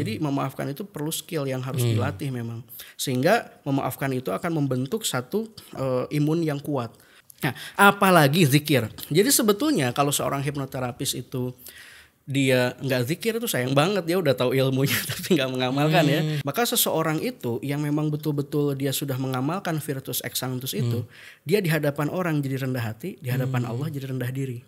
Jadi memaafkan itu perlu skill yang harus hmm. dilatih memang. Sehingga memaafkan itu akan membentuk satu uh, imun yang kuat. Nah, apalagi zikir. Jadi sebetulnya kalau seorang hipnoterapis itu dia nggak zikir itu sayang banget dia udah tahu ilmunya tapi nggak mengamalkan ya. hmm. ya maka seseorang itu yang memang betul-betul dia sudah mengamalkan virtus exantus itu hmm. dia di hadapan orang jadi rendah hati di hadapan hmm. Allah jadi rendah diri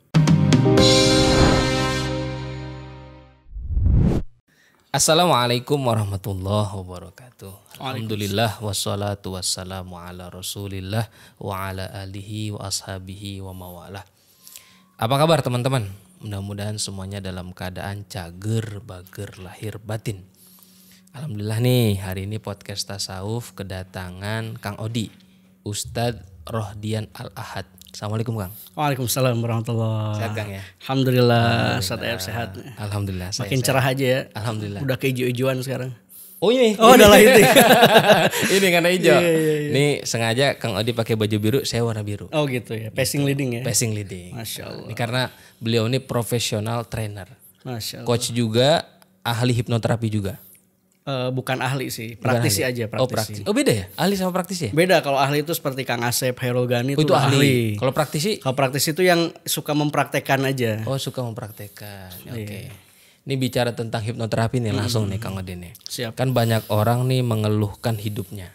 Assalamualaikum warahmatullahi wabarakatuh. Alhamdulillah wassalatu wassalamu ala Rasulillah wa ala alihi wa ashabihi wa mawalah. Apa kabar teman-teman? Mudah-mudahan semuanya dalam keadaan cager bager lahir batin. Alhamdulillah nih hari ini podcast tasawuf kedatangan Kang Odi, Ustadz Rohdian Al Ahad Assalamualaikum Kang. Waalaikumsalam warahmatullahi Sehat Kang ya. Alhamdulillah, Alhamdulillah. sehat. Alhamdulillah. Saya Makin saya, cerah aja ya. Alhamdulillah. Udah keijo-ijoan sekarang. Oh ini, iya. Oh adalah itu. ini karena hijau. Yeah, yeah, yeah. Ini sengaja Kang Odi pakai baju biru, saya warna biru. Oh gitu ya. Gitu. Passing gitu. leading ya. Passing leading. Masya Allah. Ini karena beliau ini profesional trainer. Masya Allah. Coach juga, ahli hipnoterapi juga. Uh, bukan ahli sih, praktisi ahli. aja oh, praktisi. Oh, praktisi. Oh beda ya? Ahli sama praktisi ya? Beda kalau ahli itu seperti Kang Asep, Hero Gani oh, itu ahli. ahli. Kalau praktisi? Kalau praktisi itu yang suka mempraktekkan aja. Oh suka mempraktekkan, iya. oke. Okay. Yeah. Ini bicara tentang hipnoterapi nih hmm. langsung nih Kang Odin nih Siap. Kan banyak orang nih mengeluhkan hidupnya.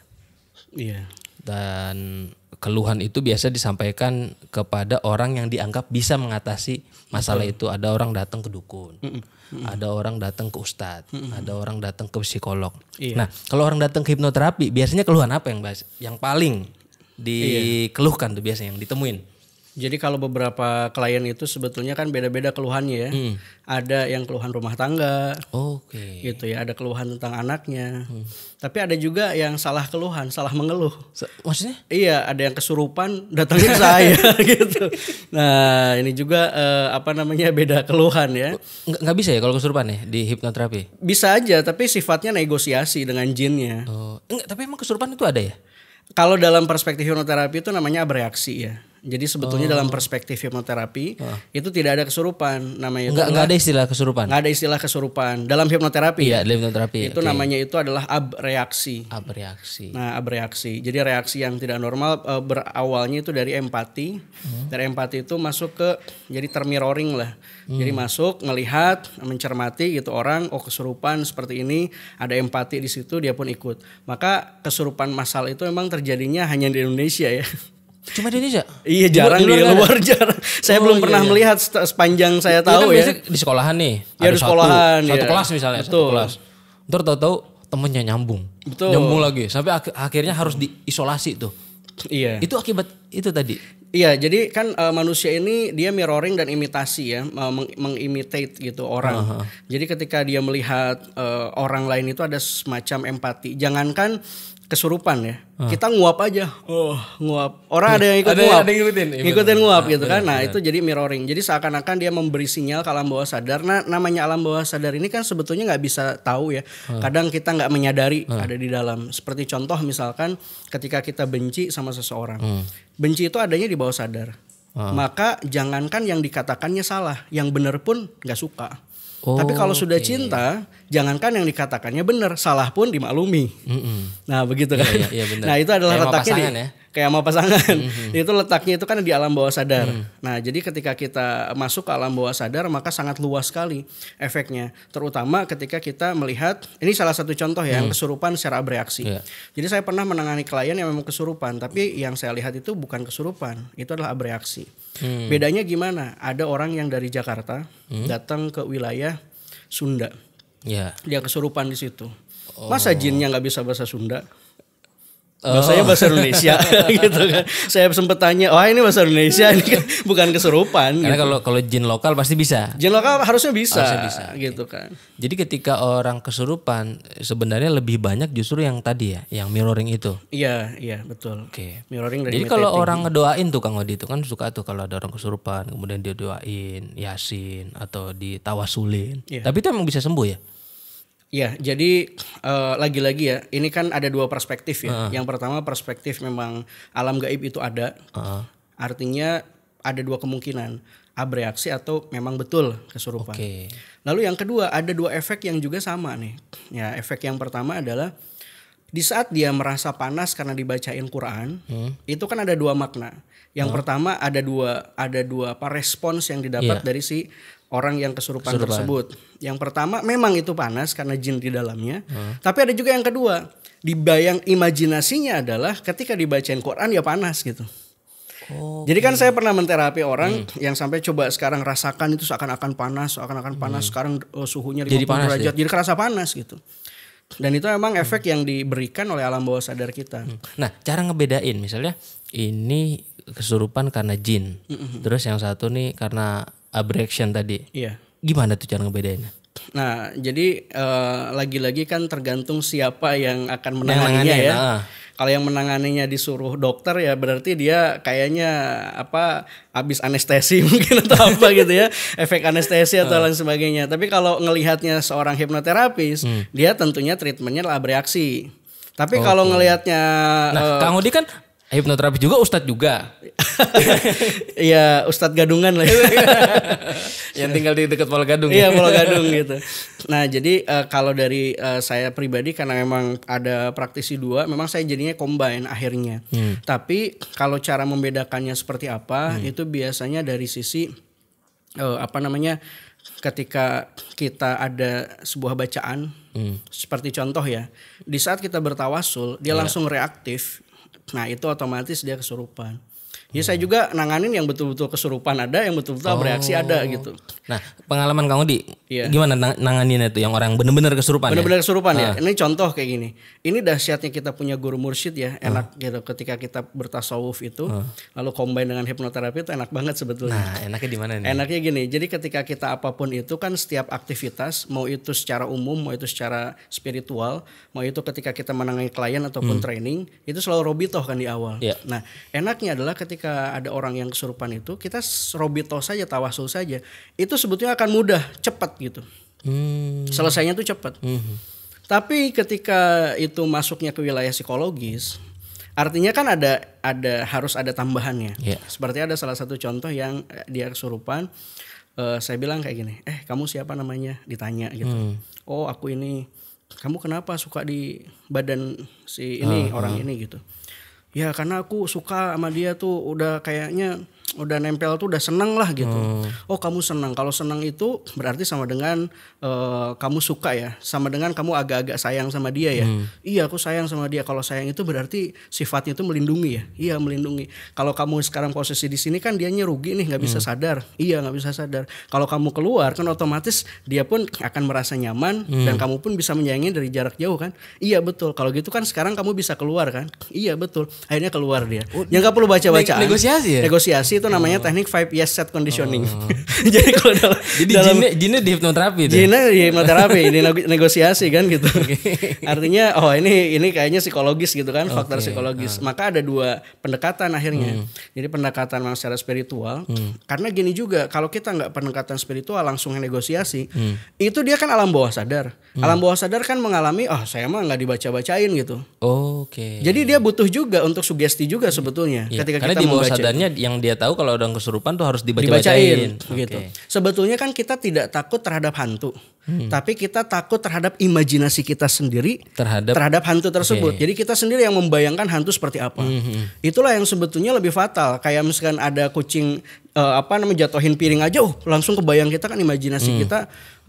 Iya. Yeah. Dan keluhan itu biasa disampaikan kepada orang yang dianggap bisa mengatasi masalah Betul. itu. Ada orang datang ke dukun, mm -mm. ada orang datang ke ustadz, mm -mm. ada orang datang ke psikolog. Iya. Nah, kalau orang datang ke hipnoterapi, biasanya keluhan apa yang yang paling iya. dikeluhkan tuh biasanya yang ditemuin? Jadi kalau beberapa klien itu sebetulnya kan beda-beda keluhannya ya. Hmm. Ada yang keluhan rumah tangga. Oke. Okay. Gitu ya, ada keluhan tentang anaknya. Hmm. Tapi ada juga yang salah keluhan, salah mengeluh. Maksudnya? Iya, ada yang kesurupan datangnya saya gitu. Nah, ini juga eh, apa namanya beda keluhan ya. Nggak, bisa ya kalau kesurupan ya di hipnoterapi? Bisa aja, tapi sifatnya negosiasi dengan jinnya. Oh, enggak, tapi emang kesurupan itu ada ya? Kalau dalam perspektif hipnoterapi itu namanya bereaksi ya. Jadi sebetulnya oh. dalam perspektif hipnoterapi oh. itu tidak ada kesurupan namanya. Enggak, enggak ada istilah kesurupan. Enggak ada istilah kesurupan dalam hipnoterapi. Iya, ya. dalam hipnoterapi. Itu okay. namanya itu adalah abreaksi. Abreaksi. Nah, abreaksi. Jadi reaksi yang tidak normal eh, berawalnya itu dari empati. Hmm. Dari empati itu masuk ke jadi termirroring lah. Hmm. Jadi masuk melihat, mencermati gitu orang oh kesurupan seperti ini, ada empati di situ dia pun ikut. Maka kesurupan massal itu memang terjadinya hanya di Indonesia ya. Cuma iya, di Indonesia? Iya jarang di luar, di luar jarang. Saya oh, belum iya, pernah iya. melihat sepanjang iya saya kan tahu ya. Kan ya. di sekolahan nih. Ya di sekolahan. Satu, ya. satu kelas misalnya. Betul. Satu kelas. Ntar tahu-tahu temennya nyambung. Betul. Nyambung lagi. Sampai ak akhirnya harus diisolasi tuh. Iya. Itu akibat itu tadi. Iya, jadi kan uh, manusia ini dia mirroring dan imitasi ya, uh, meng mengimitate gitu orang. Uh -huh. Jadi ketika dia melihat uh, orang lain itu ada semacam empati. Jangankan kesurupan ya. Uh. Kita nguap aja. Oh, nguap. Orang ada yang ikut ada, nguap. Ada yang ngikutin. Iya, ngikutin nguap ah, gitu kan. Iya, nah, iya. itu jadi mirroring. Jadi seakan-akan dia memberi sinyal ke alam bawah sadar. Nah, namanya alam bawah sadar ini kan sebetulnya nggak bisa tahu ya. Uh. Kadang kita nggak menyadari uh. ada di dalam. Seperti contoh misalkan ketika kita benci sama seseorang. Uh. Benci itu adanya di bawah sadar. Uh. Maka jangankan yang dikatakannya salah, yang benar pun nggak suka. Oh, Tapi kalau okay. Oh, sudah cinta, jangankan yang dikatakannya benar, salah pun dimaklumi. Mm -hmm. Nah begitu kan. Iya, iya, iya Nah itu adalah retaknya letaknya di, ya? kayak sama pasangan. Mm -hmm. itu letaknya itu kan di alam bawah sadar. Mm. Nah, jadi ketika kita masuk ke alam bawah sadar maka sangat luas sekali efeknya, terutama ketika kita melihat ini salah satu contoh ya, mm. yang mhm. kesurupan secara bereaksi. Yeah. Jadi saya pernah menangani klien yang memang kesurupan, tapi yang saya lihat itu bukan kesurupan, itu adalah abreaksi. Mm. Bedanya gimana? Ada orang yang dari Jakarta mm. datang ke wilayah Sunda. Yeah. Dia kesurupan di situ. Oh. Masa jinnya nggak bisa bahasa Sunda? Oh. Saya bahasa Indonesia gitu kan. Saya sempat tanya, "Wah, oh, ini bahasa Indonesia ini kan bukan keserupan." Karena gitu. kalau kalau jin lokal pasti bisa. Jin lokal harusnya bisa. Harusnya bisa. gitu kan. Jadi ketika orang keserupan sebenarnya lebih banyak justru yang tadi ya, yang mirroring itu. Iya, iya, betul. Oke. Okay. Mirroring dari Jadi kalau orang ngedoain tuh Kang Odi itu kan suka tuh kalau ada orang kesurupan kemudian dia doain Yasin atau ditawasulin. Yeah. Tapi itu emang bisa sembuh ya? Ya, jadi lagi eh, lagi-lagi ya, ini kan ada dua perspektif ya. Uh. Yang pertama perspektif memang alam gaib itu ada, uh. artinya ada dua kemungkinan abreaksi atau memang betul kesurupan. Okay. Lalu yang kedua ada dua efek yang juga sama nih. Ya, efek yang pertama adalah di saat dia merasa panas karena dibacain Quran, hmm. itu kan ada dua makna. Yang hmm. pertama ada dua ada dua apa respons yang didapat yeah. dari si orang yang kesurupan, kesurupan tersebut. Yang pertama memang itu panas karena jin di dalamnya. Hmm. Tapi ada juga yang kedua, dibayang imajinasinya adalah ketika dibacain Quran ya panas gitu. Okay. Jadi kan saya pernah menterapi orang hmm. yang sampai coba sekarang rasakan itu seakan-akan panas, seakan-akan hmm. panas hmm. sekarang uh, suhunya 50 jadi panas ya? derajat, ya? jadi kerasa panas gitu. Dan itu emang efek hmm. yang diberikan oleh alam bawah sadar kita. Hmm. Nah, cara ngebedain misalnya ini kesurupan karena jin. Mm-hmm. Terus yang satu nih karena abrasion tadi. Iya. Gimana tuh cara ngebedainnya? Nah, jadi lagi eh, lagi-lagi kan tergantung siapa yang akan menangani ya. Nah. Kalau yang menanganinya disuruh dokter ya berarti dia kayaknya apa habis anestesi mungkin atau apa gitu ya, efek anestesi atau lain sebagainya. Tapi kalau ngelihatnya seorang hipnoterapis, hmm. dia tentunya treatmentnya lah bereaksi. Tapi oh, kalau ngelihatnya Nah, uh, Kang Udi kan Eh, hipnoterapi juga Ustadz juga. Iya Ustadz gadungan lah. yang tinggal di dekat Pulau Gadung. Iya Pulau Gadung gitu. Nah jadi uh, kalau dari uh, saya pribadi karena memang ada praktisi dua, memang saya jadinya combine akhirnya. Hmm. Tapi kalau cara membedakannya seperti apa hmm. itu biasanya dari sisi uh, apa namanya ketika kita ada sebuah bacaan hmm. seperti contoh ya di saat kita bertawasul dia yeah. langsung reaktif Nah itu otomatis dia kesurupan. Ya hmm. saya juga nanganin yang betul-betul kesurupan ada, yang betul-betul oh. bereaksi ada gitu. Nah, pengalaman kamu di yeah. gimana nang itu yang orang benar-benar kesurupan Benar-benar ya? kesurupan ya? ah. ya. Ini contoh kayak gini. Ini dahsyatnya kita punya guru mursyid ya, ah. enak ah. gitu ketika kita bertasawuf itu ah. lalu combine dengan hipnoterapi itu enak banget sebetulnya. Nah, enaknya di mana nih? Enaknya gini. Jadi ketika kita apapun itu kan setiap aktivitas mau itu secara umum, mau itu secara spiritual, mau itu ketika kita menangani klien ataupun hmm. training, itu selalu robitoh kan di awal. Yeah. Nah, enaknya adalah ketika ketika ada orang yang kesurupan itu kita robito saja tawasul saja itu sebetulnya akan mudah cepat gitu hmm. selesainya tuh cepat hmm. tapi ketika itu masuknya ke wilayah psikologis artinya kan ada ada harus ada tambahannya yeah. seperti ada salah satu contoh yang eh, dia kesurupan uh, saya bilang kayak gini eh kamu siapa namanya ditanya gitu hmm. oh aku ini kamu kenapa suka di badan si ini uh, orang ah. ini gitu ya karena aku suka sama dia tuh udah kayaknya udah nempel tuh udah seneng lah gitu. Hmm. Oh kamu seneng Kalau seneng itu berarti sama dengan uh, kamu suka ya. Sama dengan kamu agak-agak sayang sama dia ya. Hmm. Iya aku sayang sama dia. Kalau sayang itu berarti sifatnya itu melindungi ya. Iya melindungi. Kalau kamu sekarang posisi di sini kan dia nyerugi nih nggak bisa hmm. sadar. Iya nggak bisa sadar. Kalau kamu keluar kan otomatis dia pun akan merasa nyaman hmm. dan kamu pun bisa menyayangi dari jarak jauh kan. Iya betul. Kalau gitu kan sekarang kamu bisa keluar kan. Iya betul. Akhirnya keluar dia. Oh, yang nggak perlu baca baca Negosiasi ya. Negosiasi itu itu namanya oh. teknik five yes set conditioning. Oh. Jadi kalau dalam Jadi dalam jinnya, jinnya di hipnoterapi itu. Jinnya di hipnoterapi, ini negosiasi kan gitu. Okay. Artinya oh ini ini kayaknya psikologis gitu kan, okay. faktor psikologis. Uh. Maka ada dua pendekatan akhirnya. Hmm. Jadi pendekatan memang secara spiritual. Hmm. Karena gini juga kalau kita nggak pendekatan spiritual langsung negosiasi, hmm. itu dia kan alam bawah sadar. Hmm. Alam bawah sadar kan mengalami oh saya mah nggak dibaca-bacain gitu. Oke. Okay. Jadi dia butuh juga untuk sugesti juga sebetulnya Ya, ketika Karena kita di bawah sadarnya yang dia tahu kalau udah kesurupan tuh harus dibaca Dibacain, gitu. Sebetulnya kan kita tidak takut terhadap hantu, hmm. tapi kita takut terhadap imajinasi kita sendiri terhadap terhadap hantu tersebut. Okay. Jadi kita sendiri yang membayangkan hantu seperti apa. Hmm, hmm. Itulah yang sebetulnya lebih fatal. Kayak misalkan ada kucing uh, apa namanya jatuhin piring aja, uh langsung kebayang kita kan imajinasi hmm. kita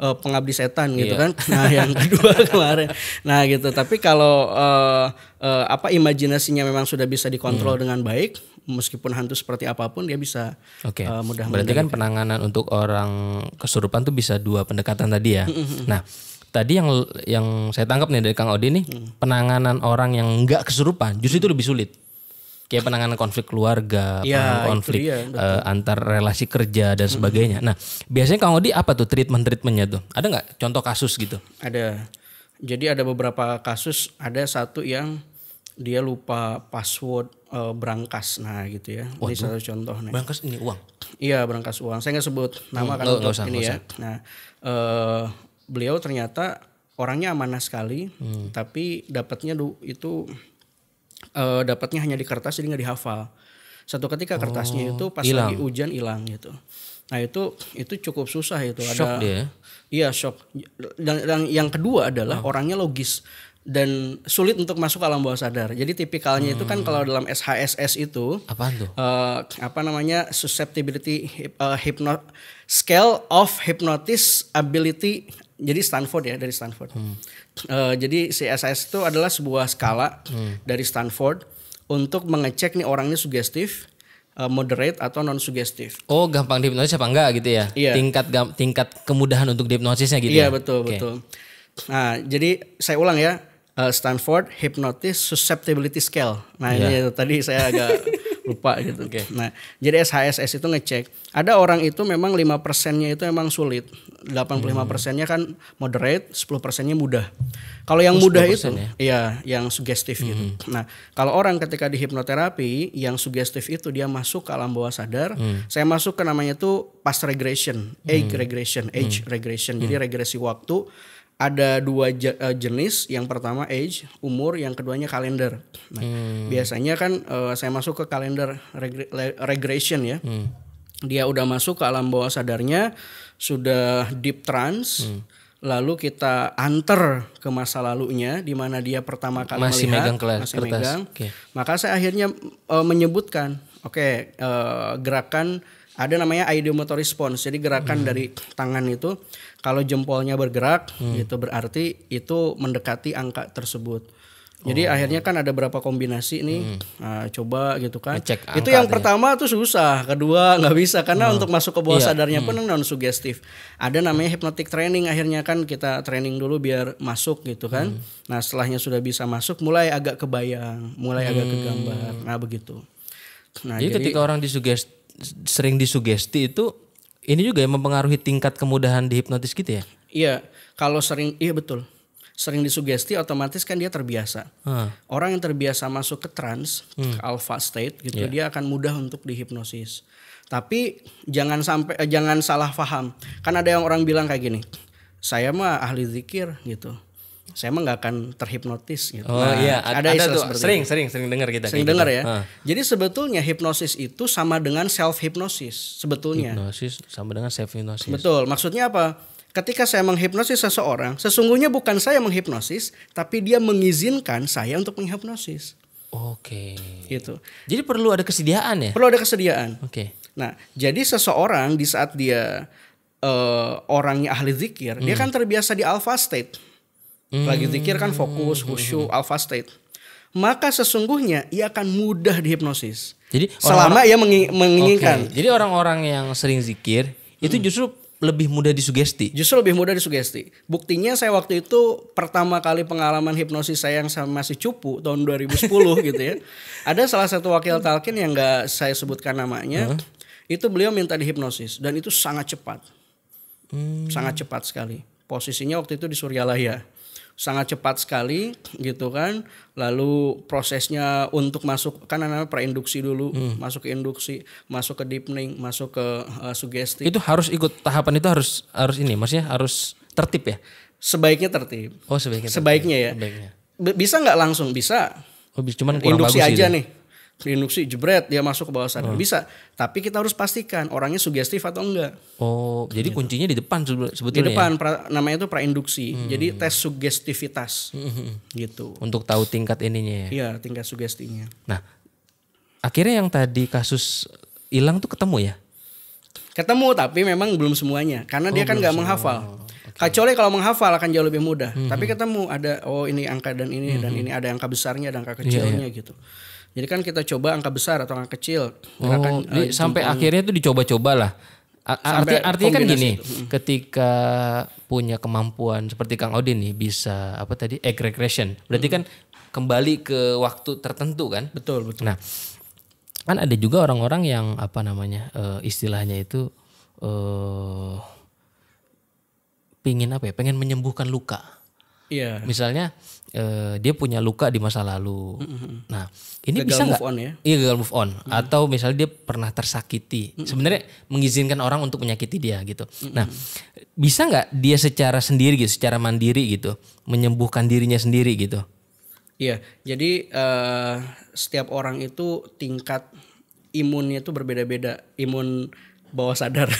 uh, pengabdi setan gitu iya. kan. Nah, yang kedua kemarin. Nah, gitu. Tapi kalau uh, uh, apa imajinasinya memang sudah bisa dikontrol hmm. dengan baik, meskipun hantu seperti apapun dia bisa okay. uh, eh, mudah berarti kan penanganan untuk orang kesurupan tuh bisa dua pendekatan tadi ya nah tadi yang yang saya tangkap nih dari Kang Odi nih mm. penanganan orang yang nggak kesurupan justru itu lebih sulit kayak penanganan konflik keluarga, ya, konflik dia, uh, antar relasi kerja dan sebagainya. -hmm. Nah, biasanya Kang Odi apa tuh treatment-treatmentnya tuh? Ada nggak contoh kasus gitu? Ada. Jadi ada beberapa kasus, ada satu yang dia lupa password uh, eh, brankas nah gitu ya. Waduh. Ini salah contoh nih. berangkas ini uang. Iya, berangkas uang. Saya nggak sebut nama hmm, kan usah, ini ya. usah. ya. Nah, uh, beliau ternyata orangnya amanah sekali, hmm. tapi dapatnya itu uh, dapatnya hanya di kertas jadi nggak dihafal. Satu ketika kertasnya oh, itu pas ilang. lagi hujan hilang gitu. Nah itu itu cukup susah itu. Shock ada, dia. Ya? Iya shock. Dan, dan yang kedua adalah oh. orangnya logis dan sulit untuk masuk alam bawah sadar. Jadi tipikalnya hmm. itu kan kalau dalam SHSS itu apa tuh? Uh, apa namanya susceptibility uh, hypno scale of hypnotis ability. Jadi Stanford ya dari Stanford. Hmm. Uh, jadi si SHS itu adalah sebuah skala hmm. dari Stanford untuk mengecek nih orangnya sugestif moderate atau non sugestif. Oh, gampang dihipnotis apa enggak gitu ya? Iya. Tingkat tingkat kemudahan untuk dihipnotisnya gitu. Iya, ya? betul, okay. betul. Nah, jadi saya ulang ya. Eh, Stanford Hypnotic Susceptibility Scale. Nah yeah. ini ya. tadi saya agak lupa gitu. Okay. Nah jadi SHSS itu ngecek ada orang itu memang lima persennya itu memang sulit, 85 hmm. persennya kan moderate, 10 persennya mudah. Kalau yang oh, mudah itu, ya? iya yang sugestif mm-hmm. gitu. Hmm. Nah kalau orang ketika di hipnoterapi yang sugestif itu dia masuk ke alam bawah sadar, mm. saya masuk ke namanya itu past regression, age mm. regression, age mm. regression. Jadi hmm. regresi waktu ada dua eh, jenis yang pertama age umur yang keduanya kalender nah, hmm. biasanya kan uh, saya masuk ke kalender regre regression ya hmm. dia udah masuk ke alam bawah sadarnya sudah deep trance hmm. lalu kita antar ke masa lalunya di mana dia pertama kali masih melihat megang kelas, masih kertas. megang okay. maka saya akhirnya uh, menyebutkan oke okay, uh, gerakan ada namanya ideomotor response. Jadi gerakan hmm. dari tangan itu kalau jempolnya bergerak hmm. itu berarti itu mendekati angka tersebut. Jadi oh. akhirnya kan ada berapa kombinasi nih hmm. uh, coba gitu kan. Ngecek itu yang pertama tuh susah, kedua nggak bisa karena hmm. untuk masuk ke bawah iya. sadarnya hmm. pun non sugestif. Ada namanya hypnotic training akhirnya kan kita training dulu biar masuk gitu kan. Hmm. Nah, setelahnya sudah bisa masuk mulai agak kebayang, mulai hmm. agak kegambar. Nah, begitu. Nah, jadi, jadi ketika orang disugesti sering disugesti itu ini juga yang mempengaruhi tingkat kemudahan di hipnotis gitu ya? Iya, kalau sering iya betul. Sering disugesti otomatis kan dia terbiasa. Hmm. Orang yang terbiasa masuk ke trans, hmm. ke alpha state gitu, yeah. dia akan mudah untuk dihipnosis. Tapi jangan sampai eh, jangan salah paham. Kan ada yang orang bilang kayak gini, saya mah ahli zikir gitu saya emang nggak akan terhipnotis gitu. Oh nah, iya, ada, ada tuh, sering itu. sering sering dengar kita. Sering dengar gitu. ya. Ah. Jadi sebetulnya hipnosis itu sama dengan self hipnosis sebetulnya. Hipnosis sama dengan self hipnosis. Betul. Maksudnya apa? Ketika saya menghipnosis seseorang, sesungguhnya bukan saya menghipnosis, tapi dia mengizinkan saya untuk menghipnosis. Oke. Okay. Gitu. Jadi perlu ada kesediaan ya? Perlu ada kesediaan. Oke. Okay. Nah, jadi seseorang di saat dia uh, orangnya ahli zikir, hmm. dia kan terbiasa di alpha state. Lagi hmm. zikir kan fokus, hmm, hmm, khusyuk, alpha state. Maka sesungguhnya ia akan mudah dihipnosis. Jadi selama ia mengi- menginginkan. Okay. Jadi orang-orang yang sering zikir itu justru lebih mudah disugesti. Justru lebih mudah disugesti. Buktinya saya waktu itu pertama kali pengalaman hipnosis saya yang sama masih Cupu tahun 2010 gitu ya. Ada salah satu wakil talkin yang nggak saya sebutkan namanya. Hmm. Itu beliau minta dihipnosis dan itu sangat cepat. Hmm. Sangat cepat sekali. Posisinya waktu itu di Suryalaya sangat cepat sekali gitu kan. Lalu prosesnya untuk masuk kan namanya perinduksi dulu, hmm. masuk ke induksi, masuk ke deepening, masuk ke uh, sugesti. Itu harus ikut tahapan itu harus harus ini maksudnya harus tertib ya. Sebaiknya tertib. Oh, sebaiknya. Tertib. Sebaiknya ya. Sebaiknya. Bisa nggak langsung? Bisa. Oh, cuman induksi aja gitu. Ya? nih induksi jebret dia masuk ke bawah sadar hmm. bisa tapi kita harus pastikan orangnya sugestif atau enggak oh jadi gitu. kuncinya di depan sebetulnya di ya? depan ya? pra, namanya itu prainduksi hmm. jadi tes sugestivitas hmm. gitu untuk tahu tingkat ininya ya iya tingkat sugestinya nah akhirnya yang tadi kasus hilang tuh ketemu ya ketemu tapi memang belum semuanya karena oh, dia kan nggak menghafal okay. kecuali kalau menghafal akan jauh lebih mudah -hmm. tapi ketemu ada oh ini angka dan ini -hmm. dan ini ada angka besarnya ada angka iya, iya. kecilnya yeah, yeah. gitu jadi kan kita coba angka besar atau angka kecil. Gerakan, oh, uh, eh, sampai akhirnya itu dicoba-coba lah. Arti, artinya kan gini, itu. Mm-hmm. ketika punya kemampuan seperti Kang Odin nih bisa apa tadi egg regression, berarti hmm. kan mm-hmm. kembali ke waktu tertentu kan? Betul betul. Nah, kan ada juga orang-orang yang apa namanya uh, istilahnya itu uh, pingin apa ya? Pengen menyembuhkan luka Iya. Misalnya uh, dia punya luka di masa lalu. Mm-hmm. Nah, ini gagal bisa nggak? Ya? Iya gagal move on. Mm-hmm. Atau misalnya dia pernah tersakiti. Mm-hmm. Sebenarnya mengizinkan orang untuk menyakiti dia gitu. Mm-hmm. Nah, bisa nggak dia secara sendiri gitu, secara mandiri gitu, menyembuhkan dirinya sendiri gitu? Iya. Jadi uh, setiap orang itu tingkat imunnya itu berbeda-beda. Imun bawah sadar.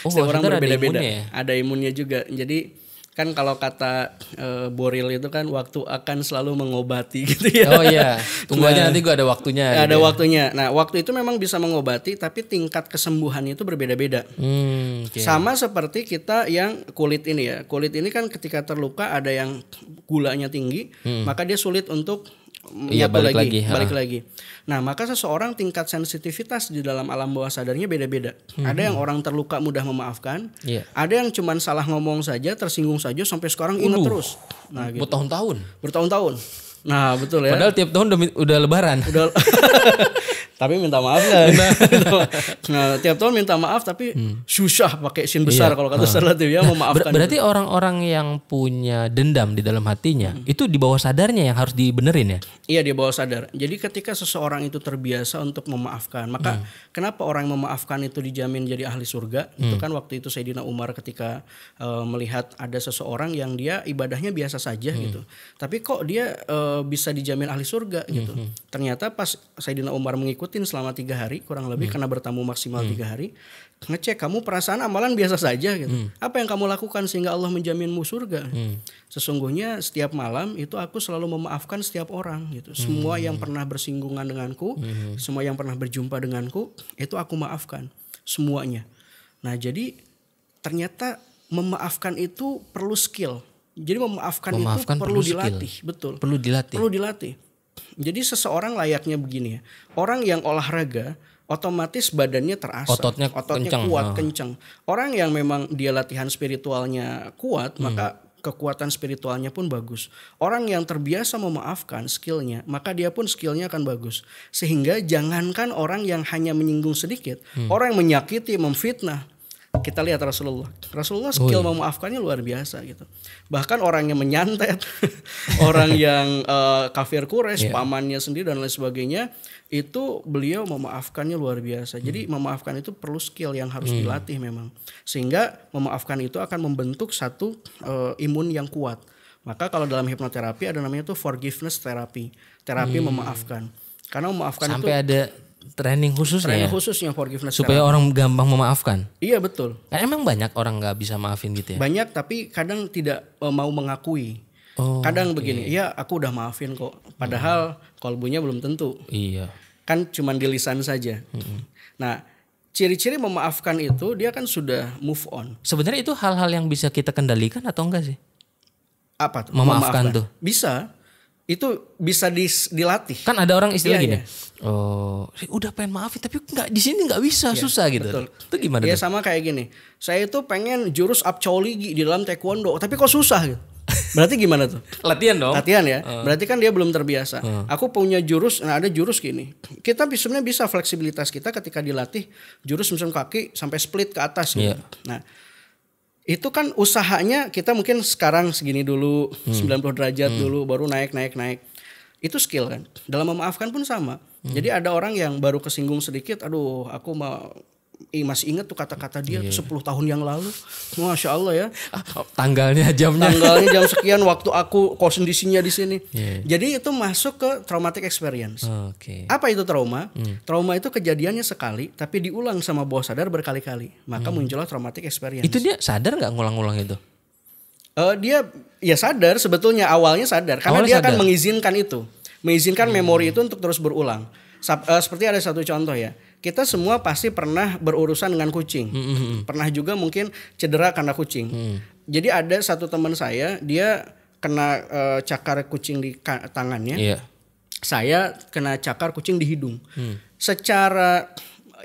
Oh, setiap bawah orang berbeda-beda. Ya? Ada imunnya juga. Jadi kan kalau kata uh, Boril itu kan waktu akan selalu mengobati gitu ya. Oh iya, tunggu nah, aja nanti gue ada waktunya. Ada gitu ya. waktunya. Nah waktu itu memang bisa mengobati, tapi tingkat kesembuhan itu berbeda-beda. Hmm, okay. Sama seperti kita yang kulit ini ya, kulit ini kan ketika terluka ada yang gulanya tinggi, hmm. maka dia sulit untuk Iya balik lagi, lagi balik lagi. Nah maka seseorang tingkat sensitivitas di dalam alam bawah sadarnya beda-beda. Hmm. Ada yang orang terluka mudah memaafkan, yeah. ada yang cuman salah ngomong saja, tersinggung saja sampai sekarang ingat Uduh. terus. Nah, gitu. Bertahun-tahun. Bertahun-tahun. Nah betul ya. Padahal tiap tahun udah, udah lebaran. Udah. tapi minta maaf lah. nah, tiap tahun minta maaf tapi hmm. susah pakai sin iya. besar iya. kalau kata Ustaz ah. Latif ya nah, memaafkan. Ber berarti orang-orang yang punya dendam di dalam hatinya hmm. itu di bawah sadarnya yang harus dibenerin ya. Iya di bawah sadar. Jadi ketika seseorang itu terbiasa untuk memaafkan, maka hmm. kenapa orang yang memaafkan itu dijamin jadi ahli surga? Hmm. Itu kan waktu itu Sayyidina Umar ketika uh, melihat ada seseorang yang dia ibadahnya biasa saja hmm. gitu. Tapi kok dia uh, bisa dijamin ahli surga gitu. Hmm. hmm. Ternyata pas Sayyidina Umar mengikuti rutin selama tiga hari kurang lebih hmm. karena bertamu maksimal hmm. tiga hari ngecek kamu perasaan amalan biasa saja gitu hmm. apa yang kamu lakukan sehingga Allah menjaminmu surga hmm. sesungguhnya setiap malam itu aku selalu memaafkan setiap orang gitu hmm. semua yang pernah bersinggungan denganku hmm. semua yang pernah berjumpa denganku itu aku maafkan semuanya nah jadi ternyata memaafkan itu perlu skill jadi memaafkan, memaafkan itu perlu, perlu skill. dilatih betul perlu dilatih perlu dilatih jadi seseorang layaknya begini ya. Orang yang olahraga otomatis badannya terasa. Ototnya, ototnya kenceng. kuat, oh. Ah. kencang. Orang yang memang dia latihan spiritualnya kuat, hmm. maka kekuatan spiritualnya pun bagus. Orang yang terbiasa memaafkan skillnya, maka dia pun skillnya akan bagus. Sehingga jangankan orang yang hanya menyinggung sedikit, hmm. orang yang menyakiti, memfitnah, kita lihat Rasulullah. Rasulullah oh, skill oh, iya. memaafkannya luar biasa gitu. Bahkan orang yang menyantet, orang yang uh, kafir Quraisy, yeah. pamannya sendiri dan lain sebagainya, itu beliau memaafkannya luar biasa. Hmm. Jadi memaafkan itu perlu skill yang harus hmm. dilatih memang. Sehingga memaafkan itu akan membentuk satu uh, imun yang kuat. Maka kalau dalam hipnoterapi ada namanya itu forgiveness therapy, terapi hmm. memaafkan. Karena memaafkan Sampai itu ada training khususnya training ya? khususnya forgiveness supaya sekarang. orang gampang memaafkan iya betul nah, emang banyak orang nggak bisa maafin gitu ya banyak tapi kadang tidak e, mau mengakui oh, kadang okay. begini iya aku udah maafin kok padahal hmm. kolbunya belum tentu iya kan cuman di lisan saja hmm. nah ciri-ciri memaafkan itu dia kan sudah move on sebenarnya itu hal-hal yang bisa kita kendalikan atau enggak sih apa tuh? memaafkan, memaafkan. tuh bisa itu bisa dis, dilatih. Kan ada orang istilah iya, gini. Iya. Oh, eh, udah pengen maafin ya, tapi nggak di sini nggak bisa, iya, susah gitu. Betul. Itu gimana? Ya sama kayak gini. Saya itu pengen jurus apcoligi di dalam taekwondo, tapi kok susah gitu. Berarti gimana tuh? Latihan dong. Latihan ya. Uh. Berarti kan dia belum terbiasa. Uh. Aku punya jurus, nah ada jurus gini. Kita sebenarnya bisa fleksibilitas kita ketika dilatih jurus misalnya kaki sampai split ke atas gitu. Yeah. Nah, itu kan usahanya kita mungkin sekarang segini dulu hmm. 90 derajat hmm. dulu baru naik naik naik itu skill kan dalam memaafkan pun sama hmm. jadi ada orang yang baru kesinggung sedikit aduh aku mau eh, masih ingat tuh kata-kata dia yeah. Iya. 10 tahun yang lalu. Masya Allah ya. Ah, tanggalnya jamnya. Tanggalnya jam sekian waktu aku kondisinya di sini. Yeah. Jadi itu masuk ke traumatic experience. Oh, okay. Apa itu trauma? Mm. Trauma itu kejadiannya sekali tapi diulang sama bawah sadar berkali-kali. Maka mm. muncullah traumatic experience. Itu dia sadar nggak ngulang ngulang itu? Uh, dia ya sadar sebetulnya awalnya sadar karena dia sadar. akan mengizinkan itu. Mengizinkan hmm. memori itu untuk terus berulang. uh, seperti ada satu contoh ya kita semua pasti pernah berurusan dengan kucing. Mm -hmm. Pernah juga mungkin cedera karena kucing. Mm. Jadi ada satu teman saya, dia kena uh, cakar kucing di tangannya. Yeah. Saya kena cakar kucing di hidung. Mm. Secara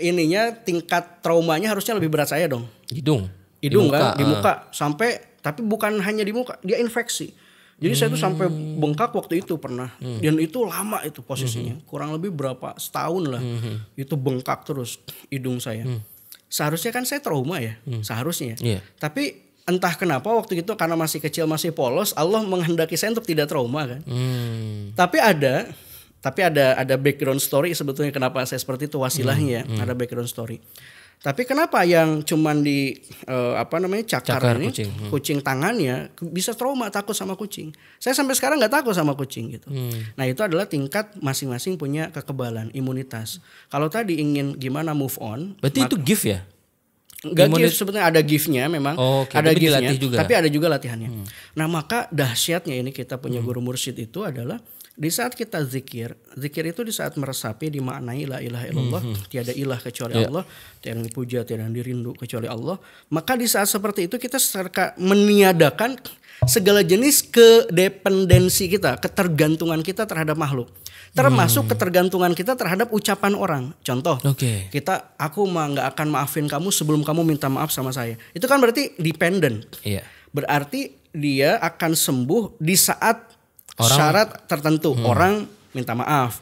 ininya tingkat traumanya harusnya lebih berat saya dong. Hidung. Hidung di kan di eh. muka uh. sampai tapi bukan hanya di muka, dia infeksi jadi hmm. saya tuh sampai hmm. bengkak waktu itu pernah. Hmm. Dan itu lama itu posisinya. Hmm. Kurang lebih berapa setahun lah. Hmm. hmm. Itu bengkak terus hidung saya. Hmm. Seharusnya kan saya trauma ya. Hmm. Seharusnya. Yeah. Tapi entah kenapa waktu itu karena masih kecil masih polos, Allah menghendaki saya untuk tidak trauma kan. Hmm. Tapi ada tapi ada ada background story sebetulnya kenapa saya seperti itu wasilahnya hmm. Hmm. ada background story. Tapi kenapa yang cuman di uh, apa namanya cakar, cakar ini kucing. Hmm. kucing tangannya bisa trauma takut sama kucing. Saya sampai sekarang nggak takut sama kucing gitu. Hmm. Nah itu adalah tingkat masing-masing punya kekebalan imunitas. Kalau tadi ingin gimana move on, berarti itu gift ya? Gak gift sebetulnya ada giftnya memang oh, okay. ada giftnya juga. tapi ada juga latihannya. Hmm. Nah maka dahsyatnya ini kita punya hmm. guru mursyid itu adalah di saat kita zikir, zikir itu di saat meresapi dimaknai la ilaha illallah, mm -hmm. tiada ilah kecuali yeah. Allah, tiada yang dipuja, tiada yang dirindu kecuali Allah. Maka di saat seperti itu kita serka meniadakan segala jenis kedependensi kita, ketergantungan kita terhadap makhluk. Termasuk hmm. ketergantungan kita terhadap ucapan orang. Contoh, okay. kita aku mah nggak akan maafin kamu sebelum kamu minta maaf sama saya. Itu kan berarti dependent. Yeah. Berarti dia akan sembuh di saat orang, syarat tertentu hmm. orang minta maaf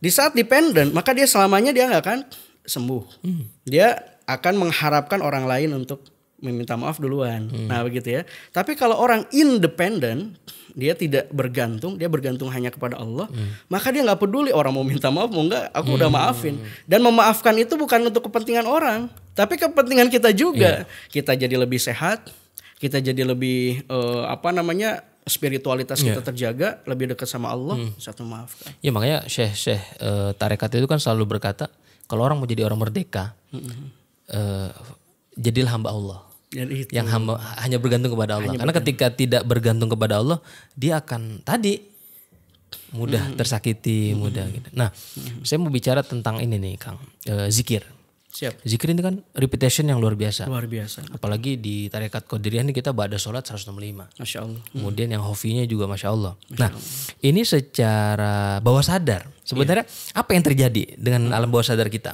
di saat dependent maka dia selamanya dia nggak akan sembuh hmm. dia akan mengharapkan orang lain untuk meminta maaf duluan hmm. nah begitu ya tapi kalau orang independent dia tidak bergantung dia bergantung hanya kepada Allah hmm. maka dia nggak peduli orang mau minta maaf mau nggak aku hmm. udah maafin dan memaafkan itu bukan untuk kepentingan orang tapi kepentingan kita juga yeah. kita jadi lebih sehat kita jadi lebih uh, apa namanya spiritualitas yeah. kita iya. terjaga, lebih dekat sama Allah, hmm. satu maafkan. Ya makanya Syekh Syekh e, tarekat itu kan selalu berkata kalau orang mau jadi orang merdeka, hmm. e, jadilah hamba Allah. itu. Yang hamba, hanya bergantung kepada Allah. Hanya Karena bergantung. ketika tidak bergantung kepada Allah, dia akan tadi mudah hmm. tersakiti, hmm. mudah gitu. Nah, hmm. saya mau bicara tentang ini nih, Kang, e, zikir. Siap. Zikir ini kan repetition yang luar biasa. Luar biasa. Apalagi di tarekat Qadiriyah ini kita bada sholat 165. Masya Allah. Hmm. Kemudian yang hofinya juga Masya Allah. Masya nah ini secara bawah sadar. Sebenarnya yeah. apa yang terjadi dengan hmm. alam bawah sadar kita?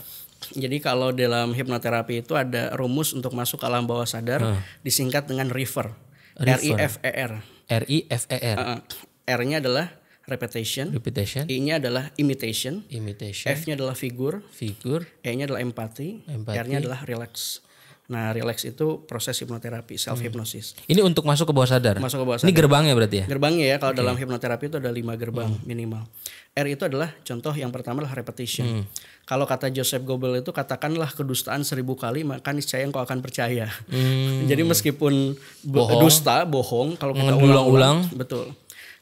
Jadi kalau dalam hipnoterapi itu ada rumus untuk masuk alam bawah sadar hmm. disingkat dengan river. R I F E R. R I F E R. R-nya adalah repetition. Repetition. I-nya adalah imitation. Imitation. F-nya adalah figur. Figure. E-nya adalah empati. empathy. R-nya adalah relax. Nah, relax itu proses hipnoterapi, self hypnosis. Hmm. Ini untuk masuk ke bawah sadar. Masuk ke bawah sadar. Ini gerbangnya berarti ya? Gerbangnya ya, kalau okay. dalam hipnoterapi itu ada lima gerbang hmm. minimal. R itu adalah contoh yang pertama adalah repetition. Hmm. Kalau kata Joseph Goebbels itu katakanlah kedustaan seribu kali maka niscaya engkau akan percaya. Hmm. Jadi meskipun bohong. dusta, bohong, kalau kita ulang-ulang, betul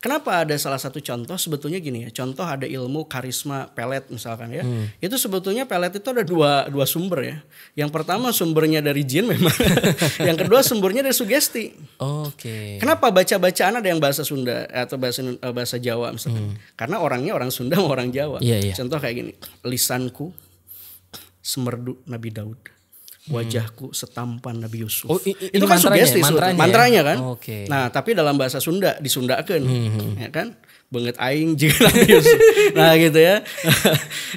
Kenapa ada salah satu contoh sebetulnya gini ya. Contoh ada ilmu karisma pelet misalkan ya. Hmm. Itu sebetulnya pelet itu ada dua dua sumber ya. Yang pertama sumbernya dari jin memang. yang kedua sumbernya dari sugesti. Oke. Okay. Kenapa baca-bacaan ada yang bahasa Sunda atau bahasa eh, bahasa Jawa misalkan? Hmm. Karena orangnya orang Sunda, orang Jawa. Yeah, yeah. Contoh kayak gini. Lisanku semerdu Nabi Daud Hmm. wajahku setampan Nabi Yusuf. Oh, i, i, itu kan mantranya, sugesti mantranya, mantranya ya? kan. Oke. okay. Nah, tapi dalam bahasa Sunda disundakeun, hmm, hmm. ya kan? benget aing juga Nabi Yusuf. nah, gitu ya.